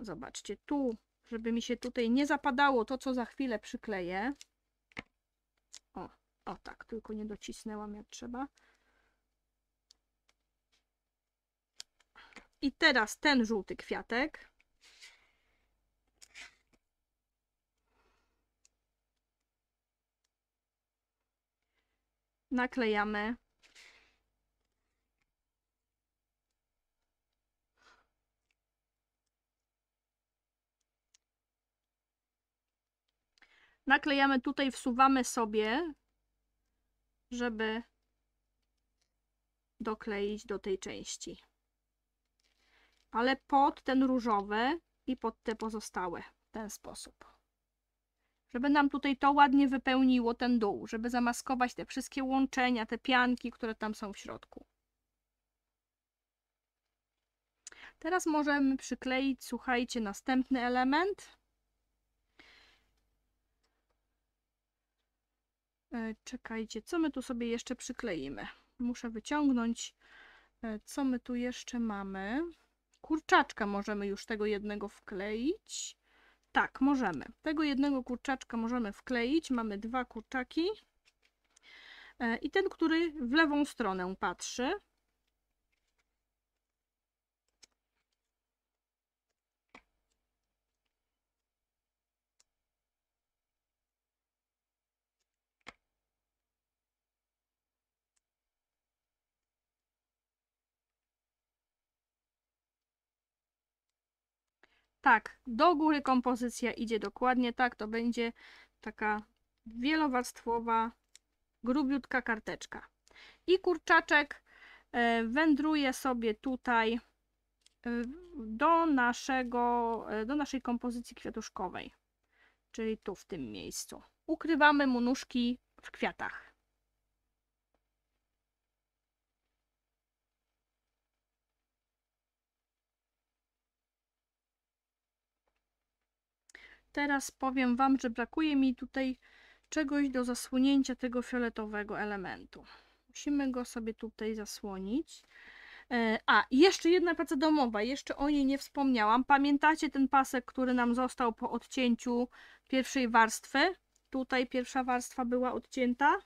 Zobaczcie, tu, żeby mi się tutaj nie zapadało to, co za chwilę przykleję. O, o tak, tylko nie docisnęłam jak trzeba. I teraz ten żółty kwiatek. naklejamy. Naklejamy tutaj, wsuwamy sobie, żeby dokleić do tej części. Ale pod ten różowy i pod te pozostałe w ten sposób żeby nam tutaj to ładnie wypełniło ten dół, żeby zamaskować te wszystkie łączenia, te pianki, które tam są w środku. Teraz możemy przykleić, słuchajcie, następny element. E, czekajcie, co my tu sobie jeszcze przykleimy? Muszę wyciągnąć, e, co my tu jeszcze mamy. Kurczaczka możemy już tego jednego wkleić. Tak, możemy. Tego jednego kurczaczka możemy wkleić. Mamy dwa kurczaki. E, I ten, który w lewą stronę patrzy, Tak, do góry kompozycja idzie dokładnie tak. To będzie taka wielowarstwowa, grubiutka karteczka. I kurczaczek e, wędruje sobie tutaj e, do, naszego, e, do naszej kompozycji kwiatuszkowej, czyli tu w tym miejscu. Ukrywamy mu nóżki w kwiatach. Teraz powiem Wam, że brakuje mi tutaj czegoś do zasłonięcia tego fioletowego elementu. Musimy go sobie tutaj zasłonić. E, a, jeszcze jedna praca domowa, jeszcze o niej nie wspomniałam. Pamiętacie ten pasek, który nam został po odcięciu pierwszej warstwy? Tutaj pierwsza warstwa była odcięta.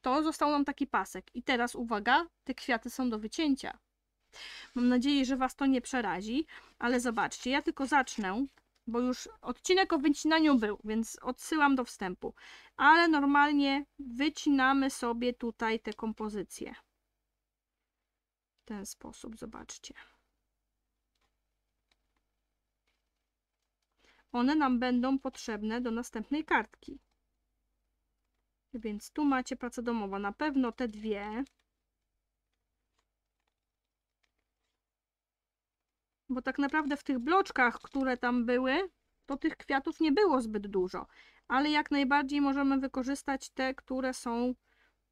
To został nam taki pasek. I teraz uwaga, te kwiaty są do wycięcia. Mam nadzieję, że Was to nie przerazi, ale zobaczcie, ja tylko zacznę, bo już odcinek o wycinaniu był, więc odsyłam do wstępu. Ale normalnie wycinamy sobie tutaj te kompozycje. W ten sposób, zobaczcie. One nam będą potrzebne do następnej kartki. Więc tu macie praca domowa. Na pewno te dwie. Bo tak naprawdę w tych bloczkach, które tam były, to tych kwiatów nie było zbyt dużo. Ale jak najbardziej możemy wykorzystać te, które są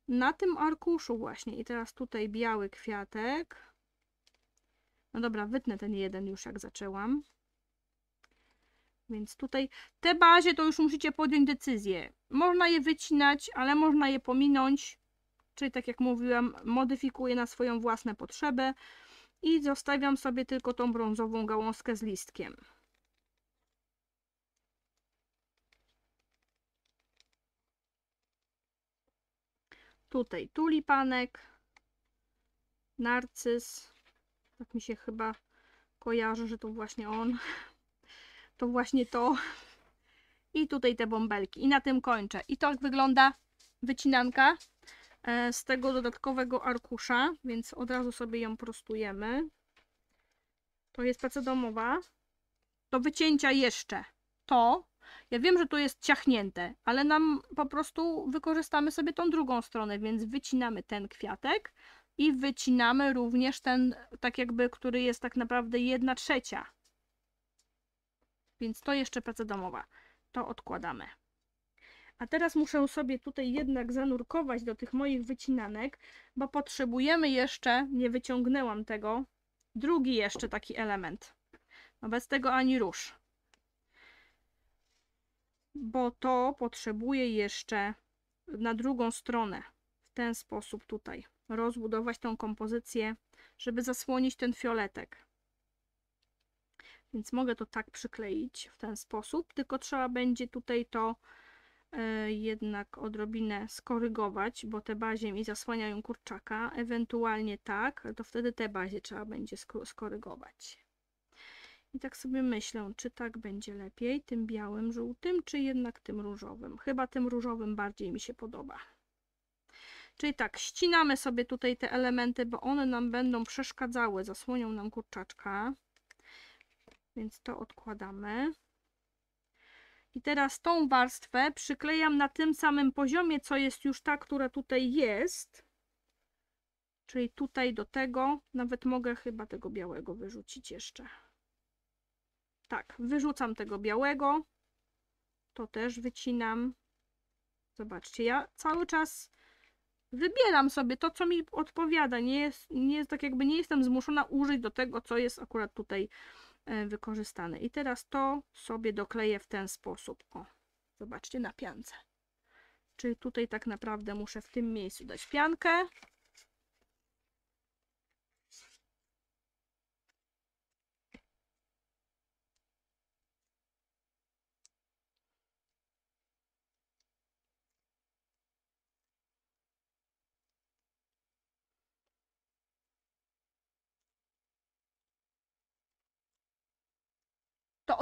na tym arkuszu właśnie. I teraz tutaj biały kwiatek. No dobra, wytnę ten jeden już jak zaczęłam. Więc tutaj te bazie to już musicie podjąć decyzję. Można je wycinać, ale można je pominąć. Czyli tak jak mówiłam, modyfikuję na swoją własną potrzebę i zostawiam sobie tylko tą brązową gałązkę z listkiem. Tutaj tulipanek, narcyz, tak mi się chyba kojarzy, że to właśnie on, to właśnie to. I tutaj te bąbelki. I na tym kończę. I tak wygląda wycinanka. E, z tego dodatkowego arkusza, więc od razu sobie ją prostujemy. To jest praca domowa. Do wycięcia jeszcze to. Ja wiem, że tu jest ciachnięte, ale nam po prostu wykorzystamy sobie tą drugą stronę, więc wycinamy ten kwiatek i wycinamy również ten, tak jakby, który jest tak naprawdę jedna trzecia. Więc to jeszcze praca domowa. To odkładamy. A teraz muszę sobie tutaj jednak zanurkować do tych moich wycinanek, bo potrzebujemy jeszcze, nie wyciągnęłam tego, drugi jeszcze taki element. No bez tego ani róż. Bo to potrzebuję jeszcze na drugą stronę, w ten sposób tutaj, rozbudować tą kompozycję, żeby zasłonić ten fioletek. Więc mogę to tak przykleić w ten sposób, tylko trzeba będzie tutaj to E, jednak odrobinę skorygować, bo te bazie mi zasłaniają kurczaka, ewentualnie tak, to wtedy te bazie trzeba będzie skorygować. I tak sobie myślę, czy tak będzie lepiej, tym białym, żółtym, czy jednak tym różowym. Chyba tym różowym bardziej mi się podoba. Czyli tak, ścinamy sobie tutaj te elementy, bo one nam będą przeszkadzały, zasłonią nam kurczaczka. Więc to odkładamy. I teraz tą warstwę przyklejam na tym samym poziomie, co jest już ta, która tutaj jest. Czyli tutaj do tego, nawet mogę chyba tego białego wyrzucić jeszcze. Tak, wyrzucam tego białego. To też wycinam. Zobaczcie, ja cały czas wybieram sobie to, co mi odpowiada. Nie jest, nie jest tak jakby nie jestem zmuszona użyć do tego, co jest akurat tutaj E, wykorzystane. I teraz to sobie dokleję w ten sposób. O, zobaczcie na piance. Czyli tutaj tak naprawdę muszę w tym miejscu dać piankę,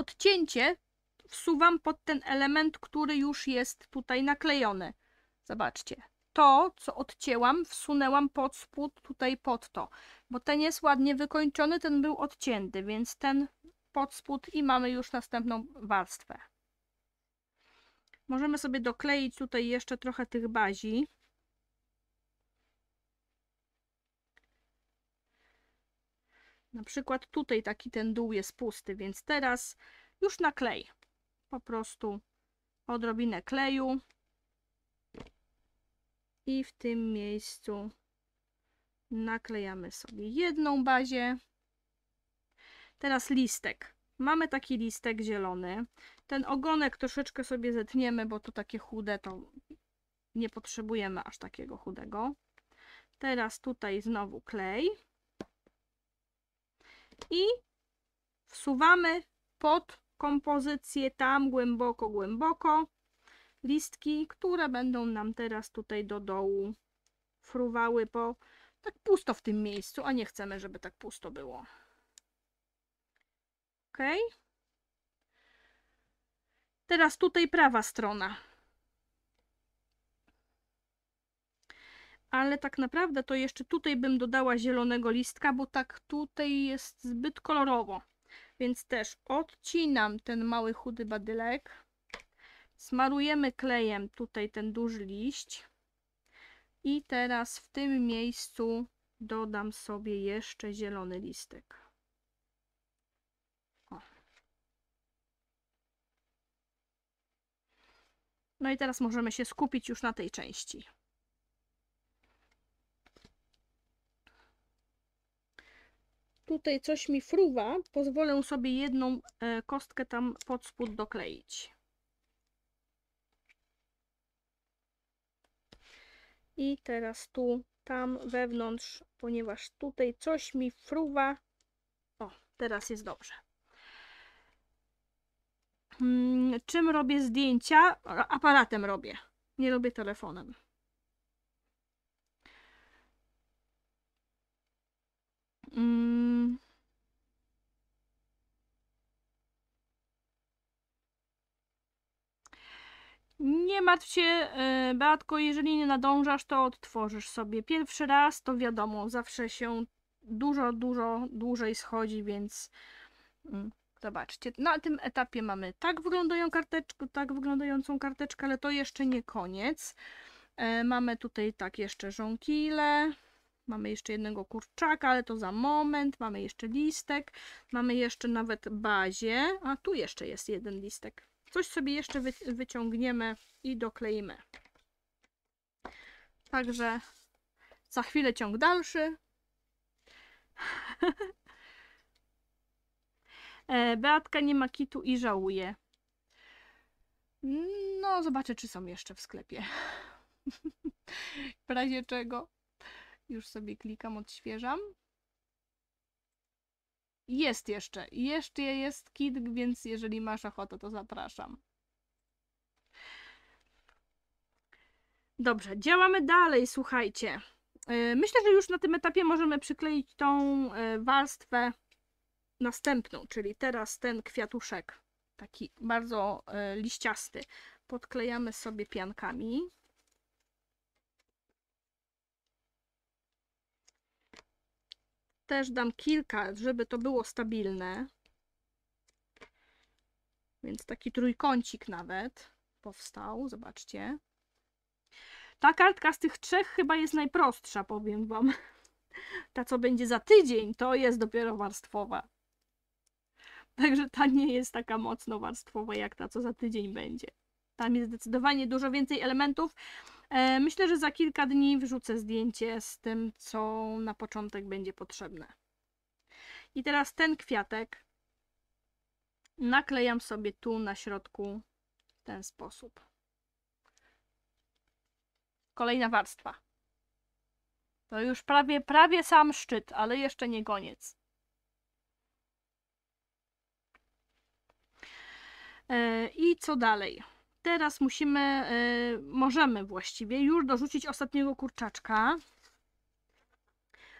odcięcie wsuwam pod ten element, który już jest tutaj naklejony. Zobaczcie. To, co odcięłam, wsunęłam pod spód, tutaj pod to. Bo ten jest ładnie wykończony, ten był odcięty, więc ten pod spód i mamy już następną warstwę. Możemy sobie dokleić tutaj jeszcze trochę tych bazi. Na przykład tutaj taki ten dół jest pusty, więc teraz już naklej. Po prostu odrobinę kleju i w tym miejscu naklejamy sobie jedną bazię. Teraz listek. Mamy taki listek zielony. Ten ogonek troszeczkę sobie zetniemy, bo to takie chude, to nie potrzebujemy aż takiego chudego. Teraz tutaj znowu klej i wsuwamy pod kompozycję tam głęboko, głęboko listki, które będą nam teraz tutaj do dołu fruwały, bo tak pusto w tym miejscu, a nie chcemy, żeby tak pusto było. Ok. Teraz tutaj prawa strona. ale tak naprawdę to jeszcze tutaj bym dodała zielonego listka, bo tak tutaj jest zbyt kolorowo. Więc też odcinam ten mały chudy badylek, smarujemy klejem tutaj ten duży liść i teraz w tym miejscu dodam sobie jeszcze zielony listek. O. No i teraz możemy się skupić już na tej części. tutaj coś mi fruwa, pozwolę sobie jedną e, kostkę tam pod spód dokleić. I teraz tu, tam wewnątrz, ponieważ tutaj coś mi fruwa. O, teraz jest dobrze. Hmm, czym robię zdjęcia? Aparatem robię. Nie robię telefonem. Mm. Nie martw się, e, Beatko, jeżeli nie nadążasz, to odtworzysz sobie. Pierwszy raz to wiadomo, zawsze się dużo, dużo dłużej schodzi, więc mm, zobaczcie. Na tym etapie mamy tak, wyglądają karteczkę, tak wyglądającą karteczkę, ale to jeszcze nie koniec. E, mamy tutaj tak jeszcze żonkile, Mamy jeszcze jednego kurczaka, ale to za moment. Mamy jeszcze listek. Mamy jeszcze nawet bazie. A tu jeszcze jest jeden listek. Coś sobie jeszcze wy wyciągniemy i dokleimy. Także za chwilę ciąg dalszy. *laughs* E, Beatka nie ma kitu i żałuje. No, zobaczę, czy są jeszcze w sklepie. *laughs* w razie czego. Już sobie klikam, odświeżam. Jest jeszcze. Jeszcze jest kit, więc jeżeli masz ochotę, to zapraszam. Dobrze, działamy dalej, słuchajcie. E, myślę, że już na tym etapie możemy przykleić tą e, warstwę następną, czyli teraz ten kwiatuszek, taki bardzo e, liściasty. Podklejamy sobie piankami. Też dam kilka, żeby to było stabilne. Więc taki trójkącik nawet powstał, zobaczcie. Ta kartka z tych trzech chyba jest najprostsza, powiem Wam. Ta, co będzie za tydzień, to jest dopiero warstwowa. Także ta nie jest taka mocno warstwowa, jak ta, co za tydzień będzie. Tam jest zdecydowanie dużo więcej elementów. E, myślę, że za kilka dni wrzucę zdjęcie z tym, co na początek będzie potrzebne. I teraz ten kwiatek naklejam sobie tu na środku w ten sposób. Kolejna warstwa. To już prawie, prawie sam szczyt, ale jeszcze nie koniec. E, I co dalej? teraz musimy, y, możemy właściwie już dorzucić ostatniego kurczaczka.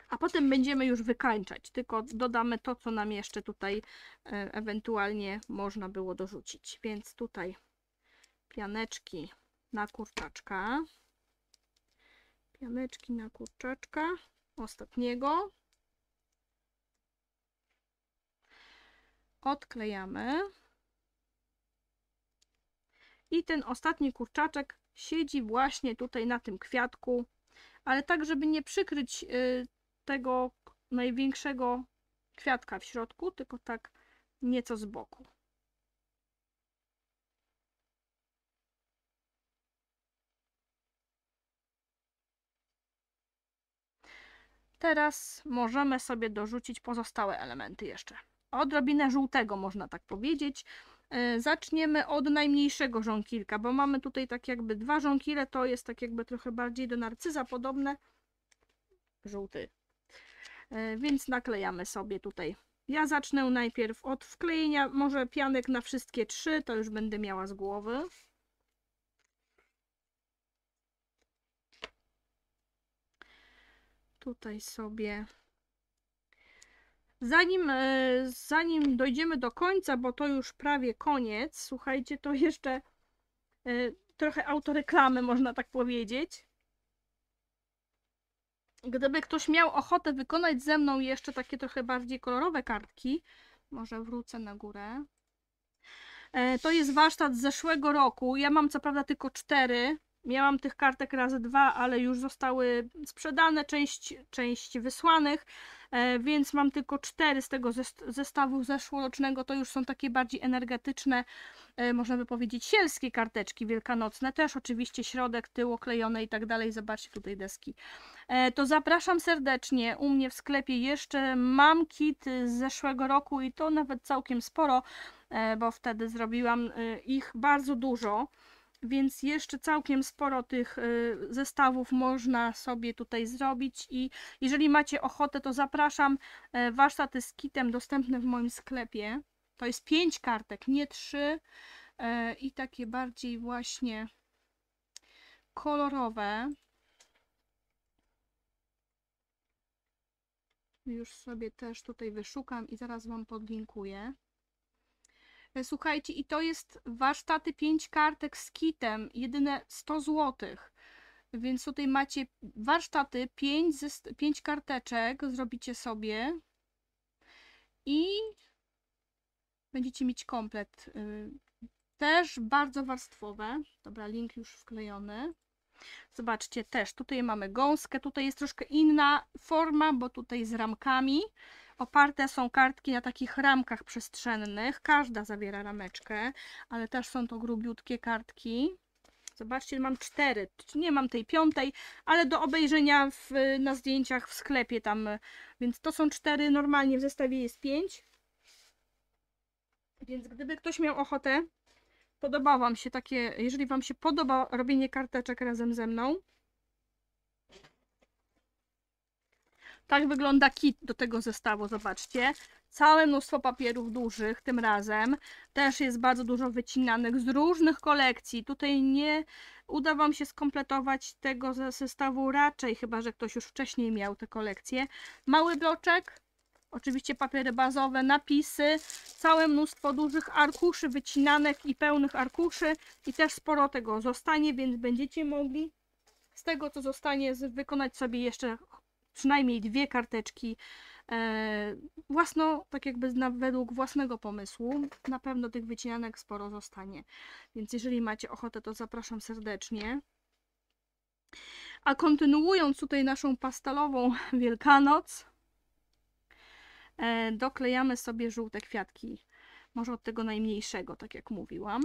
A potem będziemy już wykańczać, tylko dodamy to, co nam jeszcze tutaj y, ewentualnie można było dorzucić. Więc tutaj pianeczki na kurczaczka. Pianeczki na kurczaczka ostatniego. Odklejamy. I ten ostatni kurczaczek siedzi właśnie tutaj na tym kwiatku, ale tak, żeby nie przykryć y, tego największego kwiatka w środku, tylko tak nieco z boku. Teraz możemy sobie dorzucić pozostałe elementy jeszcze. Odrobinę żółtego, można tak powiedzieć. E, zaczniemy od najmniejszego żonkilka, bo mamy tutaj tak jakby dwa żonkile, to jest tak jakby trochę bardziej do narcyza podobne. Żółty. E, więc naklejamy sobie tutaj. Ja zacznę najpierw od wklejenia może pianek na wszystkie trzy, to już będę miała z głowy. Tutaj sobie Zanim, e, zanim dojdziemy do końca, bo to już prawie koniec, słuchajcie, to jeszcze e, trochę autoreklamy, można tak powiedzieć. Gdyby ktoś miał ochotę wykonać ze mną jeszcze takie trochę bardziej kolorowe kartki, może wrócę na górę. E, to jest warsztat z zeszłego roku. Ja mam co prawda tylko cztery, Miałam tych kartek razy dwa, ale już zostały sprzedane, część, część wysłanych, e, więc mam tylko cztery z tego zestawu zeszłorocznego. To już są takie bardziej energetyczne, e, można by powiedzieć, sielskie karteczki wielkanocne. Też oczywiście środek, tył klejone i tak dalej. Zobaczcie tutaj deski. E, to zapraszam serdecznie. U mnie w sklepie jeszcze mam kit z zeszłego roku i to nawet całkiem sporo, bo wtedy zrobiłam ich bardzo dużo. Więc jeszcze całkiem sporo tych y, zestawów można sobie tutaj zrobić i jeżeli macie ochotę, to zapraszam. E, Warsztat jest kitem dostępny w moim sklepie. To jest 5 kartek, nie 3 e, i takie bardziej właśnie kolorowe. Już sobie też tutaj wyszukam i zaraz Wam podlinkuję. E, słuchajcie, i to jest warsztaty 5 kartek z kitem, jedyne 100 zł. Więc tutaj macie warsztaty 5, ze, 5 karteczek, zrobicie sobie i będziecie mieć komplet. Y, też bardzo warstwowe. Dobra, link już wklejony. Zobaczcie, też tutaj mamy gąskę, tutaj jest troszkę inna forma, bo tutaj z ramkami. Oparte są kartki na takich ramkach przestrzennych. Każda zawiera rameczkę, ale też są to grubiutkie kartki. Zobaczcie, mam cztery. Nie mam tej piątej, ale do obejrzenia w, na zdjęciach w sklepie tam. Więc to są cztery. Normalnie w zestawie jest pięć. Więc gdyby ktoś miał ochotę, podoba Wam się takie, jeżeli Wam się podoba robienie karteczek razem ze mną, Tak wygląda kit do tego zestawu, zobaczcie. Całe mnóstwo papierów dużych tym razem. Też jest bardzo dużo wycinanych z różnych kolekcji. Tutaj nie uda Wam się skompletować tego zestawu raczej, chyba że ktoś już wcześniej miał te kolekcje. Mały bloczek, oczywiście papiery bazowe, napisy, całe mnóstwo dużych arkuszy, wycinanek i pełnych arkuszy i też sporo tego zostanie, więc będziecie mogli z tego co zostanie wykonać sobie jeszcze przynajmniej dwie karteczki e, własno, tak jakby na, według własnego pomysłu. Na pewno tych wycinanek sporo zostanie. Więc jeżeli macie ochotę, to zapraszam serdecznie. A kontynuując tutaj naszą pastelową *laughs* Wielkanoc, e, doklejamy sobie żółte kwiatki. Może od tego najmniejszego, tak jak mówiłam.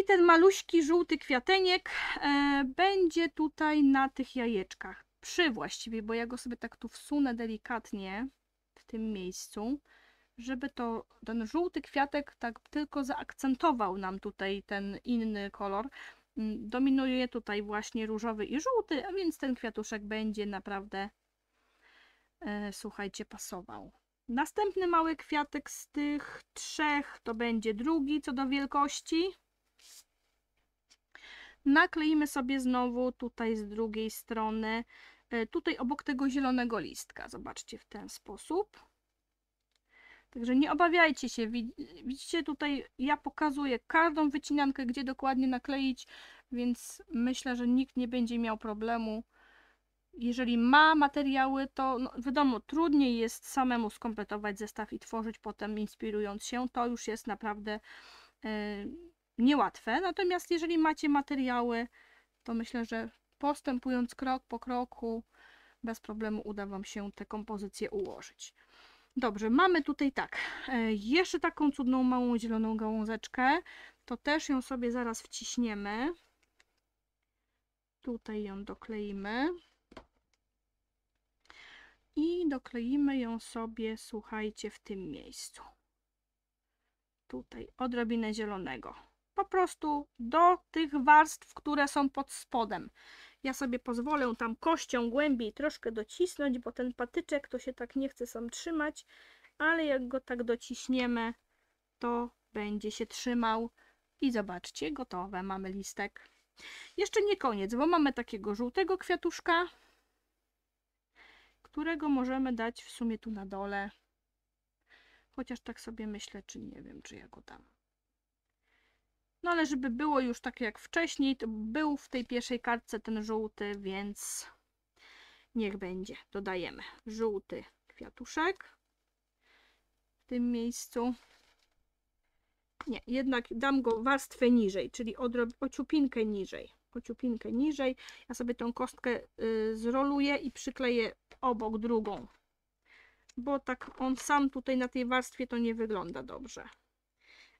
I ten maluśki żółty kwiateniek e, będzie tutaj na tych jajeczkach. Przy właściwie, bo ja go sobie tak tu wsunę delikatnie w tym miejscu, żeby to ten żółty kwiatek tak tylko zaakcentował nam tutaj ten inny kolor. Mm, dominuje tutaj właśnie różowy i żółty, a więc ten kwiatuszek będzie naprawdę, e, słuchajcie, pasował. Następny mały kwiatek z tych trzech to będzie drugi co do wielkości nakleimy sobie znowu tutaj z drugiej strony, e, tutaj obok tego zielonego listka. Zobaczcie w ten sposób. Także nie obawiajcie się, widzicie tutaj ja pokazuję każdą wycinankę, gdzie dokładnie nakleić, więc myślę, że nikt nie będzie miał problemu. Jeżeli ma materiały, to no, wiadomo, trudniej jest samemu skompletować zestaw i tworzyć potem inspirując się, to już jest naprawdę... E, niełatwe. Natomiast jeżeli macie materiały, to myślę, że postępując krok po kroku, bez problemu uda Wam się te kompozycje ułożyć. Dobrze, mamy tutaj tak, e, jeszcze taką cudną małą zieloną gałązeczkę, to też ją sobie zaraz wciśniemy. Tutaj ją dokleimy. I dokleimy ją sobie, słuchajcie, w tym miejscu. Tutaj odrobinę zielonego po prostu do tych warstw, które są pod spodem. Ja sobie pozwolę tam kością głębiej troszkę docisnąć, bo ten patyczek to się tak nie chce sam trzymać, ale jak go tak dociśniemy, to będzie się trzymał. I zobaczcie, gotowe, mamy listek. Jeszcze nie koniec, bo mamy takiego żółtego kwiatuszka, którego możemy dać w sumie tu na dole. Chociaż tak sobie myślę, czy nie wiem, czy ja go dam. No ale żeby było już tak jak wcześniej, to był w tej pierwszej kartce ten żółty, więc niech będzie. Dodajemy żółty kwiatuszek w tym miejscu. Nie, jednak dam go warstwę niżej, czyli ociupinkę niżej. Ociupinkę niżej. Ja sobie tą kostkę y, zroluję i przykleję obok drugą. Bo tak on sam tutaj na tej warstwie to nie wygląda dobrze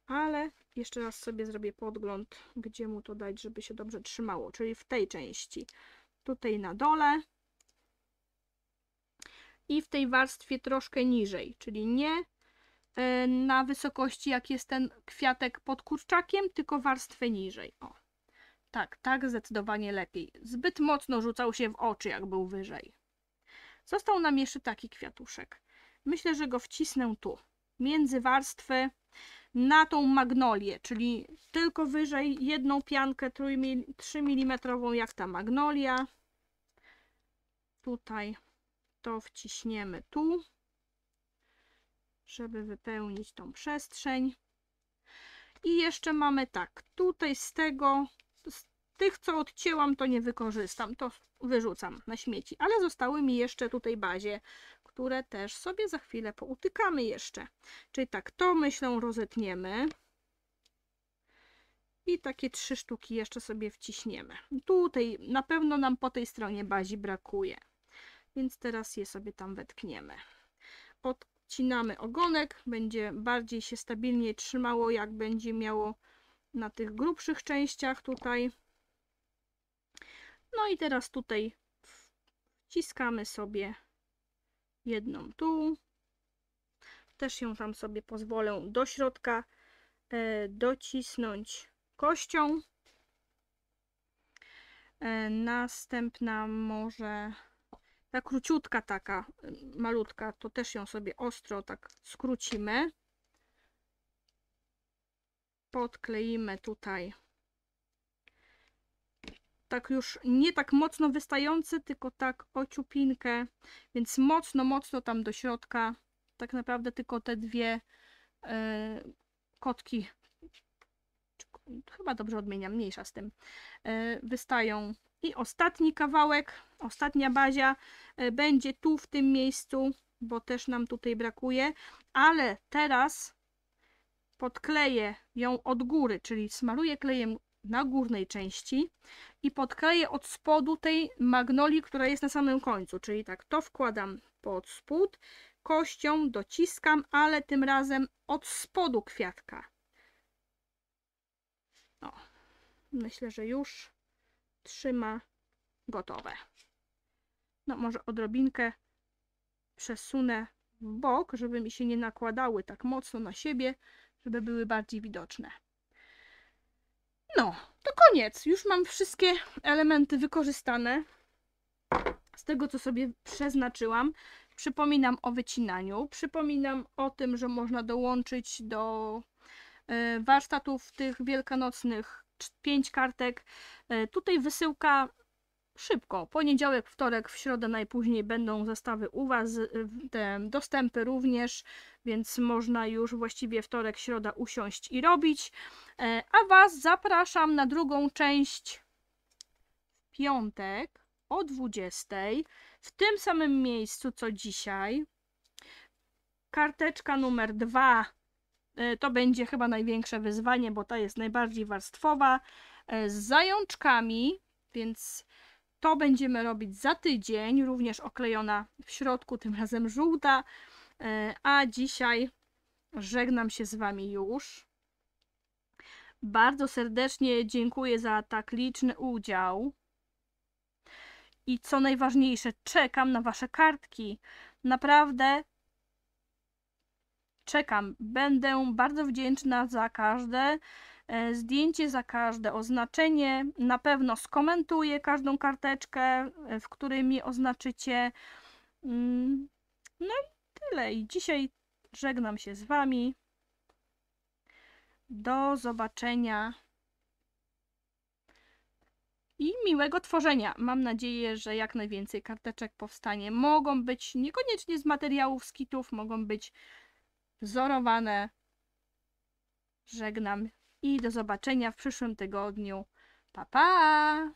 ale jeszcze raz sobie zrobię podgląd, gdzie mu to dać, żeby się dobrze trzymało, czyli w tej części, tutaj na dole i w tej warstwie troszkę niżej, czyli nie e, na wysokości, jak jest ten kwiatek pod kurczakiem, tylko warstwę niżej. O, tak, tak zdecydowanie lepiej. Zbyt mocno rzucał się w oczy, jak był wyżej. Został nam jeszcze taki kwiatuszek. Myślę, że go wcisnę tu, między warstwy na tą magnolię, czyli tylko wyżej jedną piankę 3 mm jak ta magnolia. Tutaj to wciśniemy tu, żeby wypełnić tą przestrzeń. I jeszcze mamy tak, tutaj z tego, z tych co odcięłam to nie wykorzystam, to wyrzucam na śmieci, ale zostały mi jeszcze tutaj bazie które też sobie za chwilę poutykamy jeszcze. Czyli tak, to myślą rozetniemy. I takie trzy sztuki jeszcze sobie wciśniemy. Tutaj na pewno nam po tej stronie bazi brakuje. Więc teraz je sobie tam wetkniemy. Odcinamy ogonek, będzie bardziej się stabilnie trzymało, jak będzie miało na tych grubszych częściach tutaj. No i teraz tutaj wciskamy sobie jedną tu. Też ją tam sobie pozwolę do środka e, docisnąć kością. E, następna może ta króciutka taka, e, malutka, to też ją sobie ostro tak skrócimy. Podkleimy tutaj tak już nie tak mocno wystający, tylko tak ciupinkę, więc mocno, mocno tam do środka. Tak naprawdę tylko te dwie e, kotki, chyba dobrze odmieniam, mniejsza z tym, e, wystają. I ostatni kawałek, ostatnia bazia e, będzie tu w tym miejscu, bo też nam tutaj brakuje, ale teraz podkleję ją od góry, czyli smaruję klejem na górnej części i podkleję od spodu tej magnoli, która jest na samym końcu, czyli tak to wkładam pod spód, kością dociskam, ale tym razem od spodu kwiatka. O, myślę, że już trzyma gotowe. No może odrobinkę przesunę w bok, żeby mi się nie nakładały tak mocno na siebie, żeby były bardziej widoczne. No, to koniec. Już mam wszystkie elementy wykorzystane z tego, co sobie przeznaczyłam. Przypominam o wycinaniu, przypominam o tym, że można dołączyć do e, warsztatów tych wielkanocnych 5 kartek. E, tutaj wysyłka szybko. Poniedziałek, wtorek, w środę najpóźniej będą zestawy u Was, y, te dostępy również, więc można już właściwie wtorek, środa usiąść i robić. E, a Was zapraszam na drugą część w piątek o 20 w tym samym miejscu co dzisiaj. Karteczka numer dwa e, to będzie chyba największe wyzwanie, bo ta jest najbardziej warstwowa e, z zajączkami, więc to będziemy robić za tydzień, również oklejona w środku, tym razem żółta. E, a dzisiaj żegnam się z Wami już. Bardzo serdecznie dziękuję za tak liczny udział. I co najważniejsze, czekam na Wasze kartki. Naprawdę czekam. Będę bardzo wdzięczna za każde. E, zdjęcie za każde oznaczenie. Na pewno skomentuję każdą karteczkę, e, w której mi oznaczycie. Mm, no i tyle. I dzisiaj żegnam się z Wami. Do zobaczenia i miłego tworzenia. Mam nadzieję, że jak najwięcej karteczek powstanie. Mogą być niekoniecznie z materiałów skitów, mogą być wzorowane. Żegnam i do zobaczenia w przyszłym tygodniu. Pa, pa!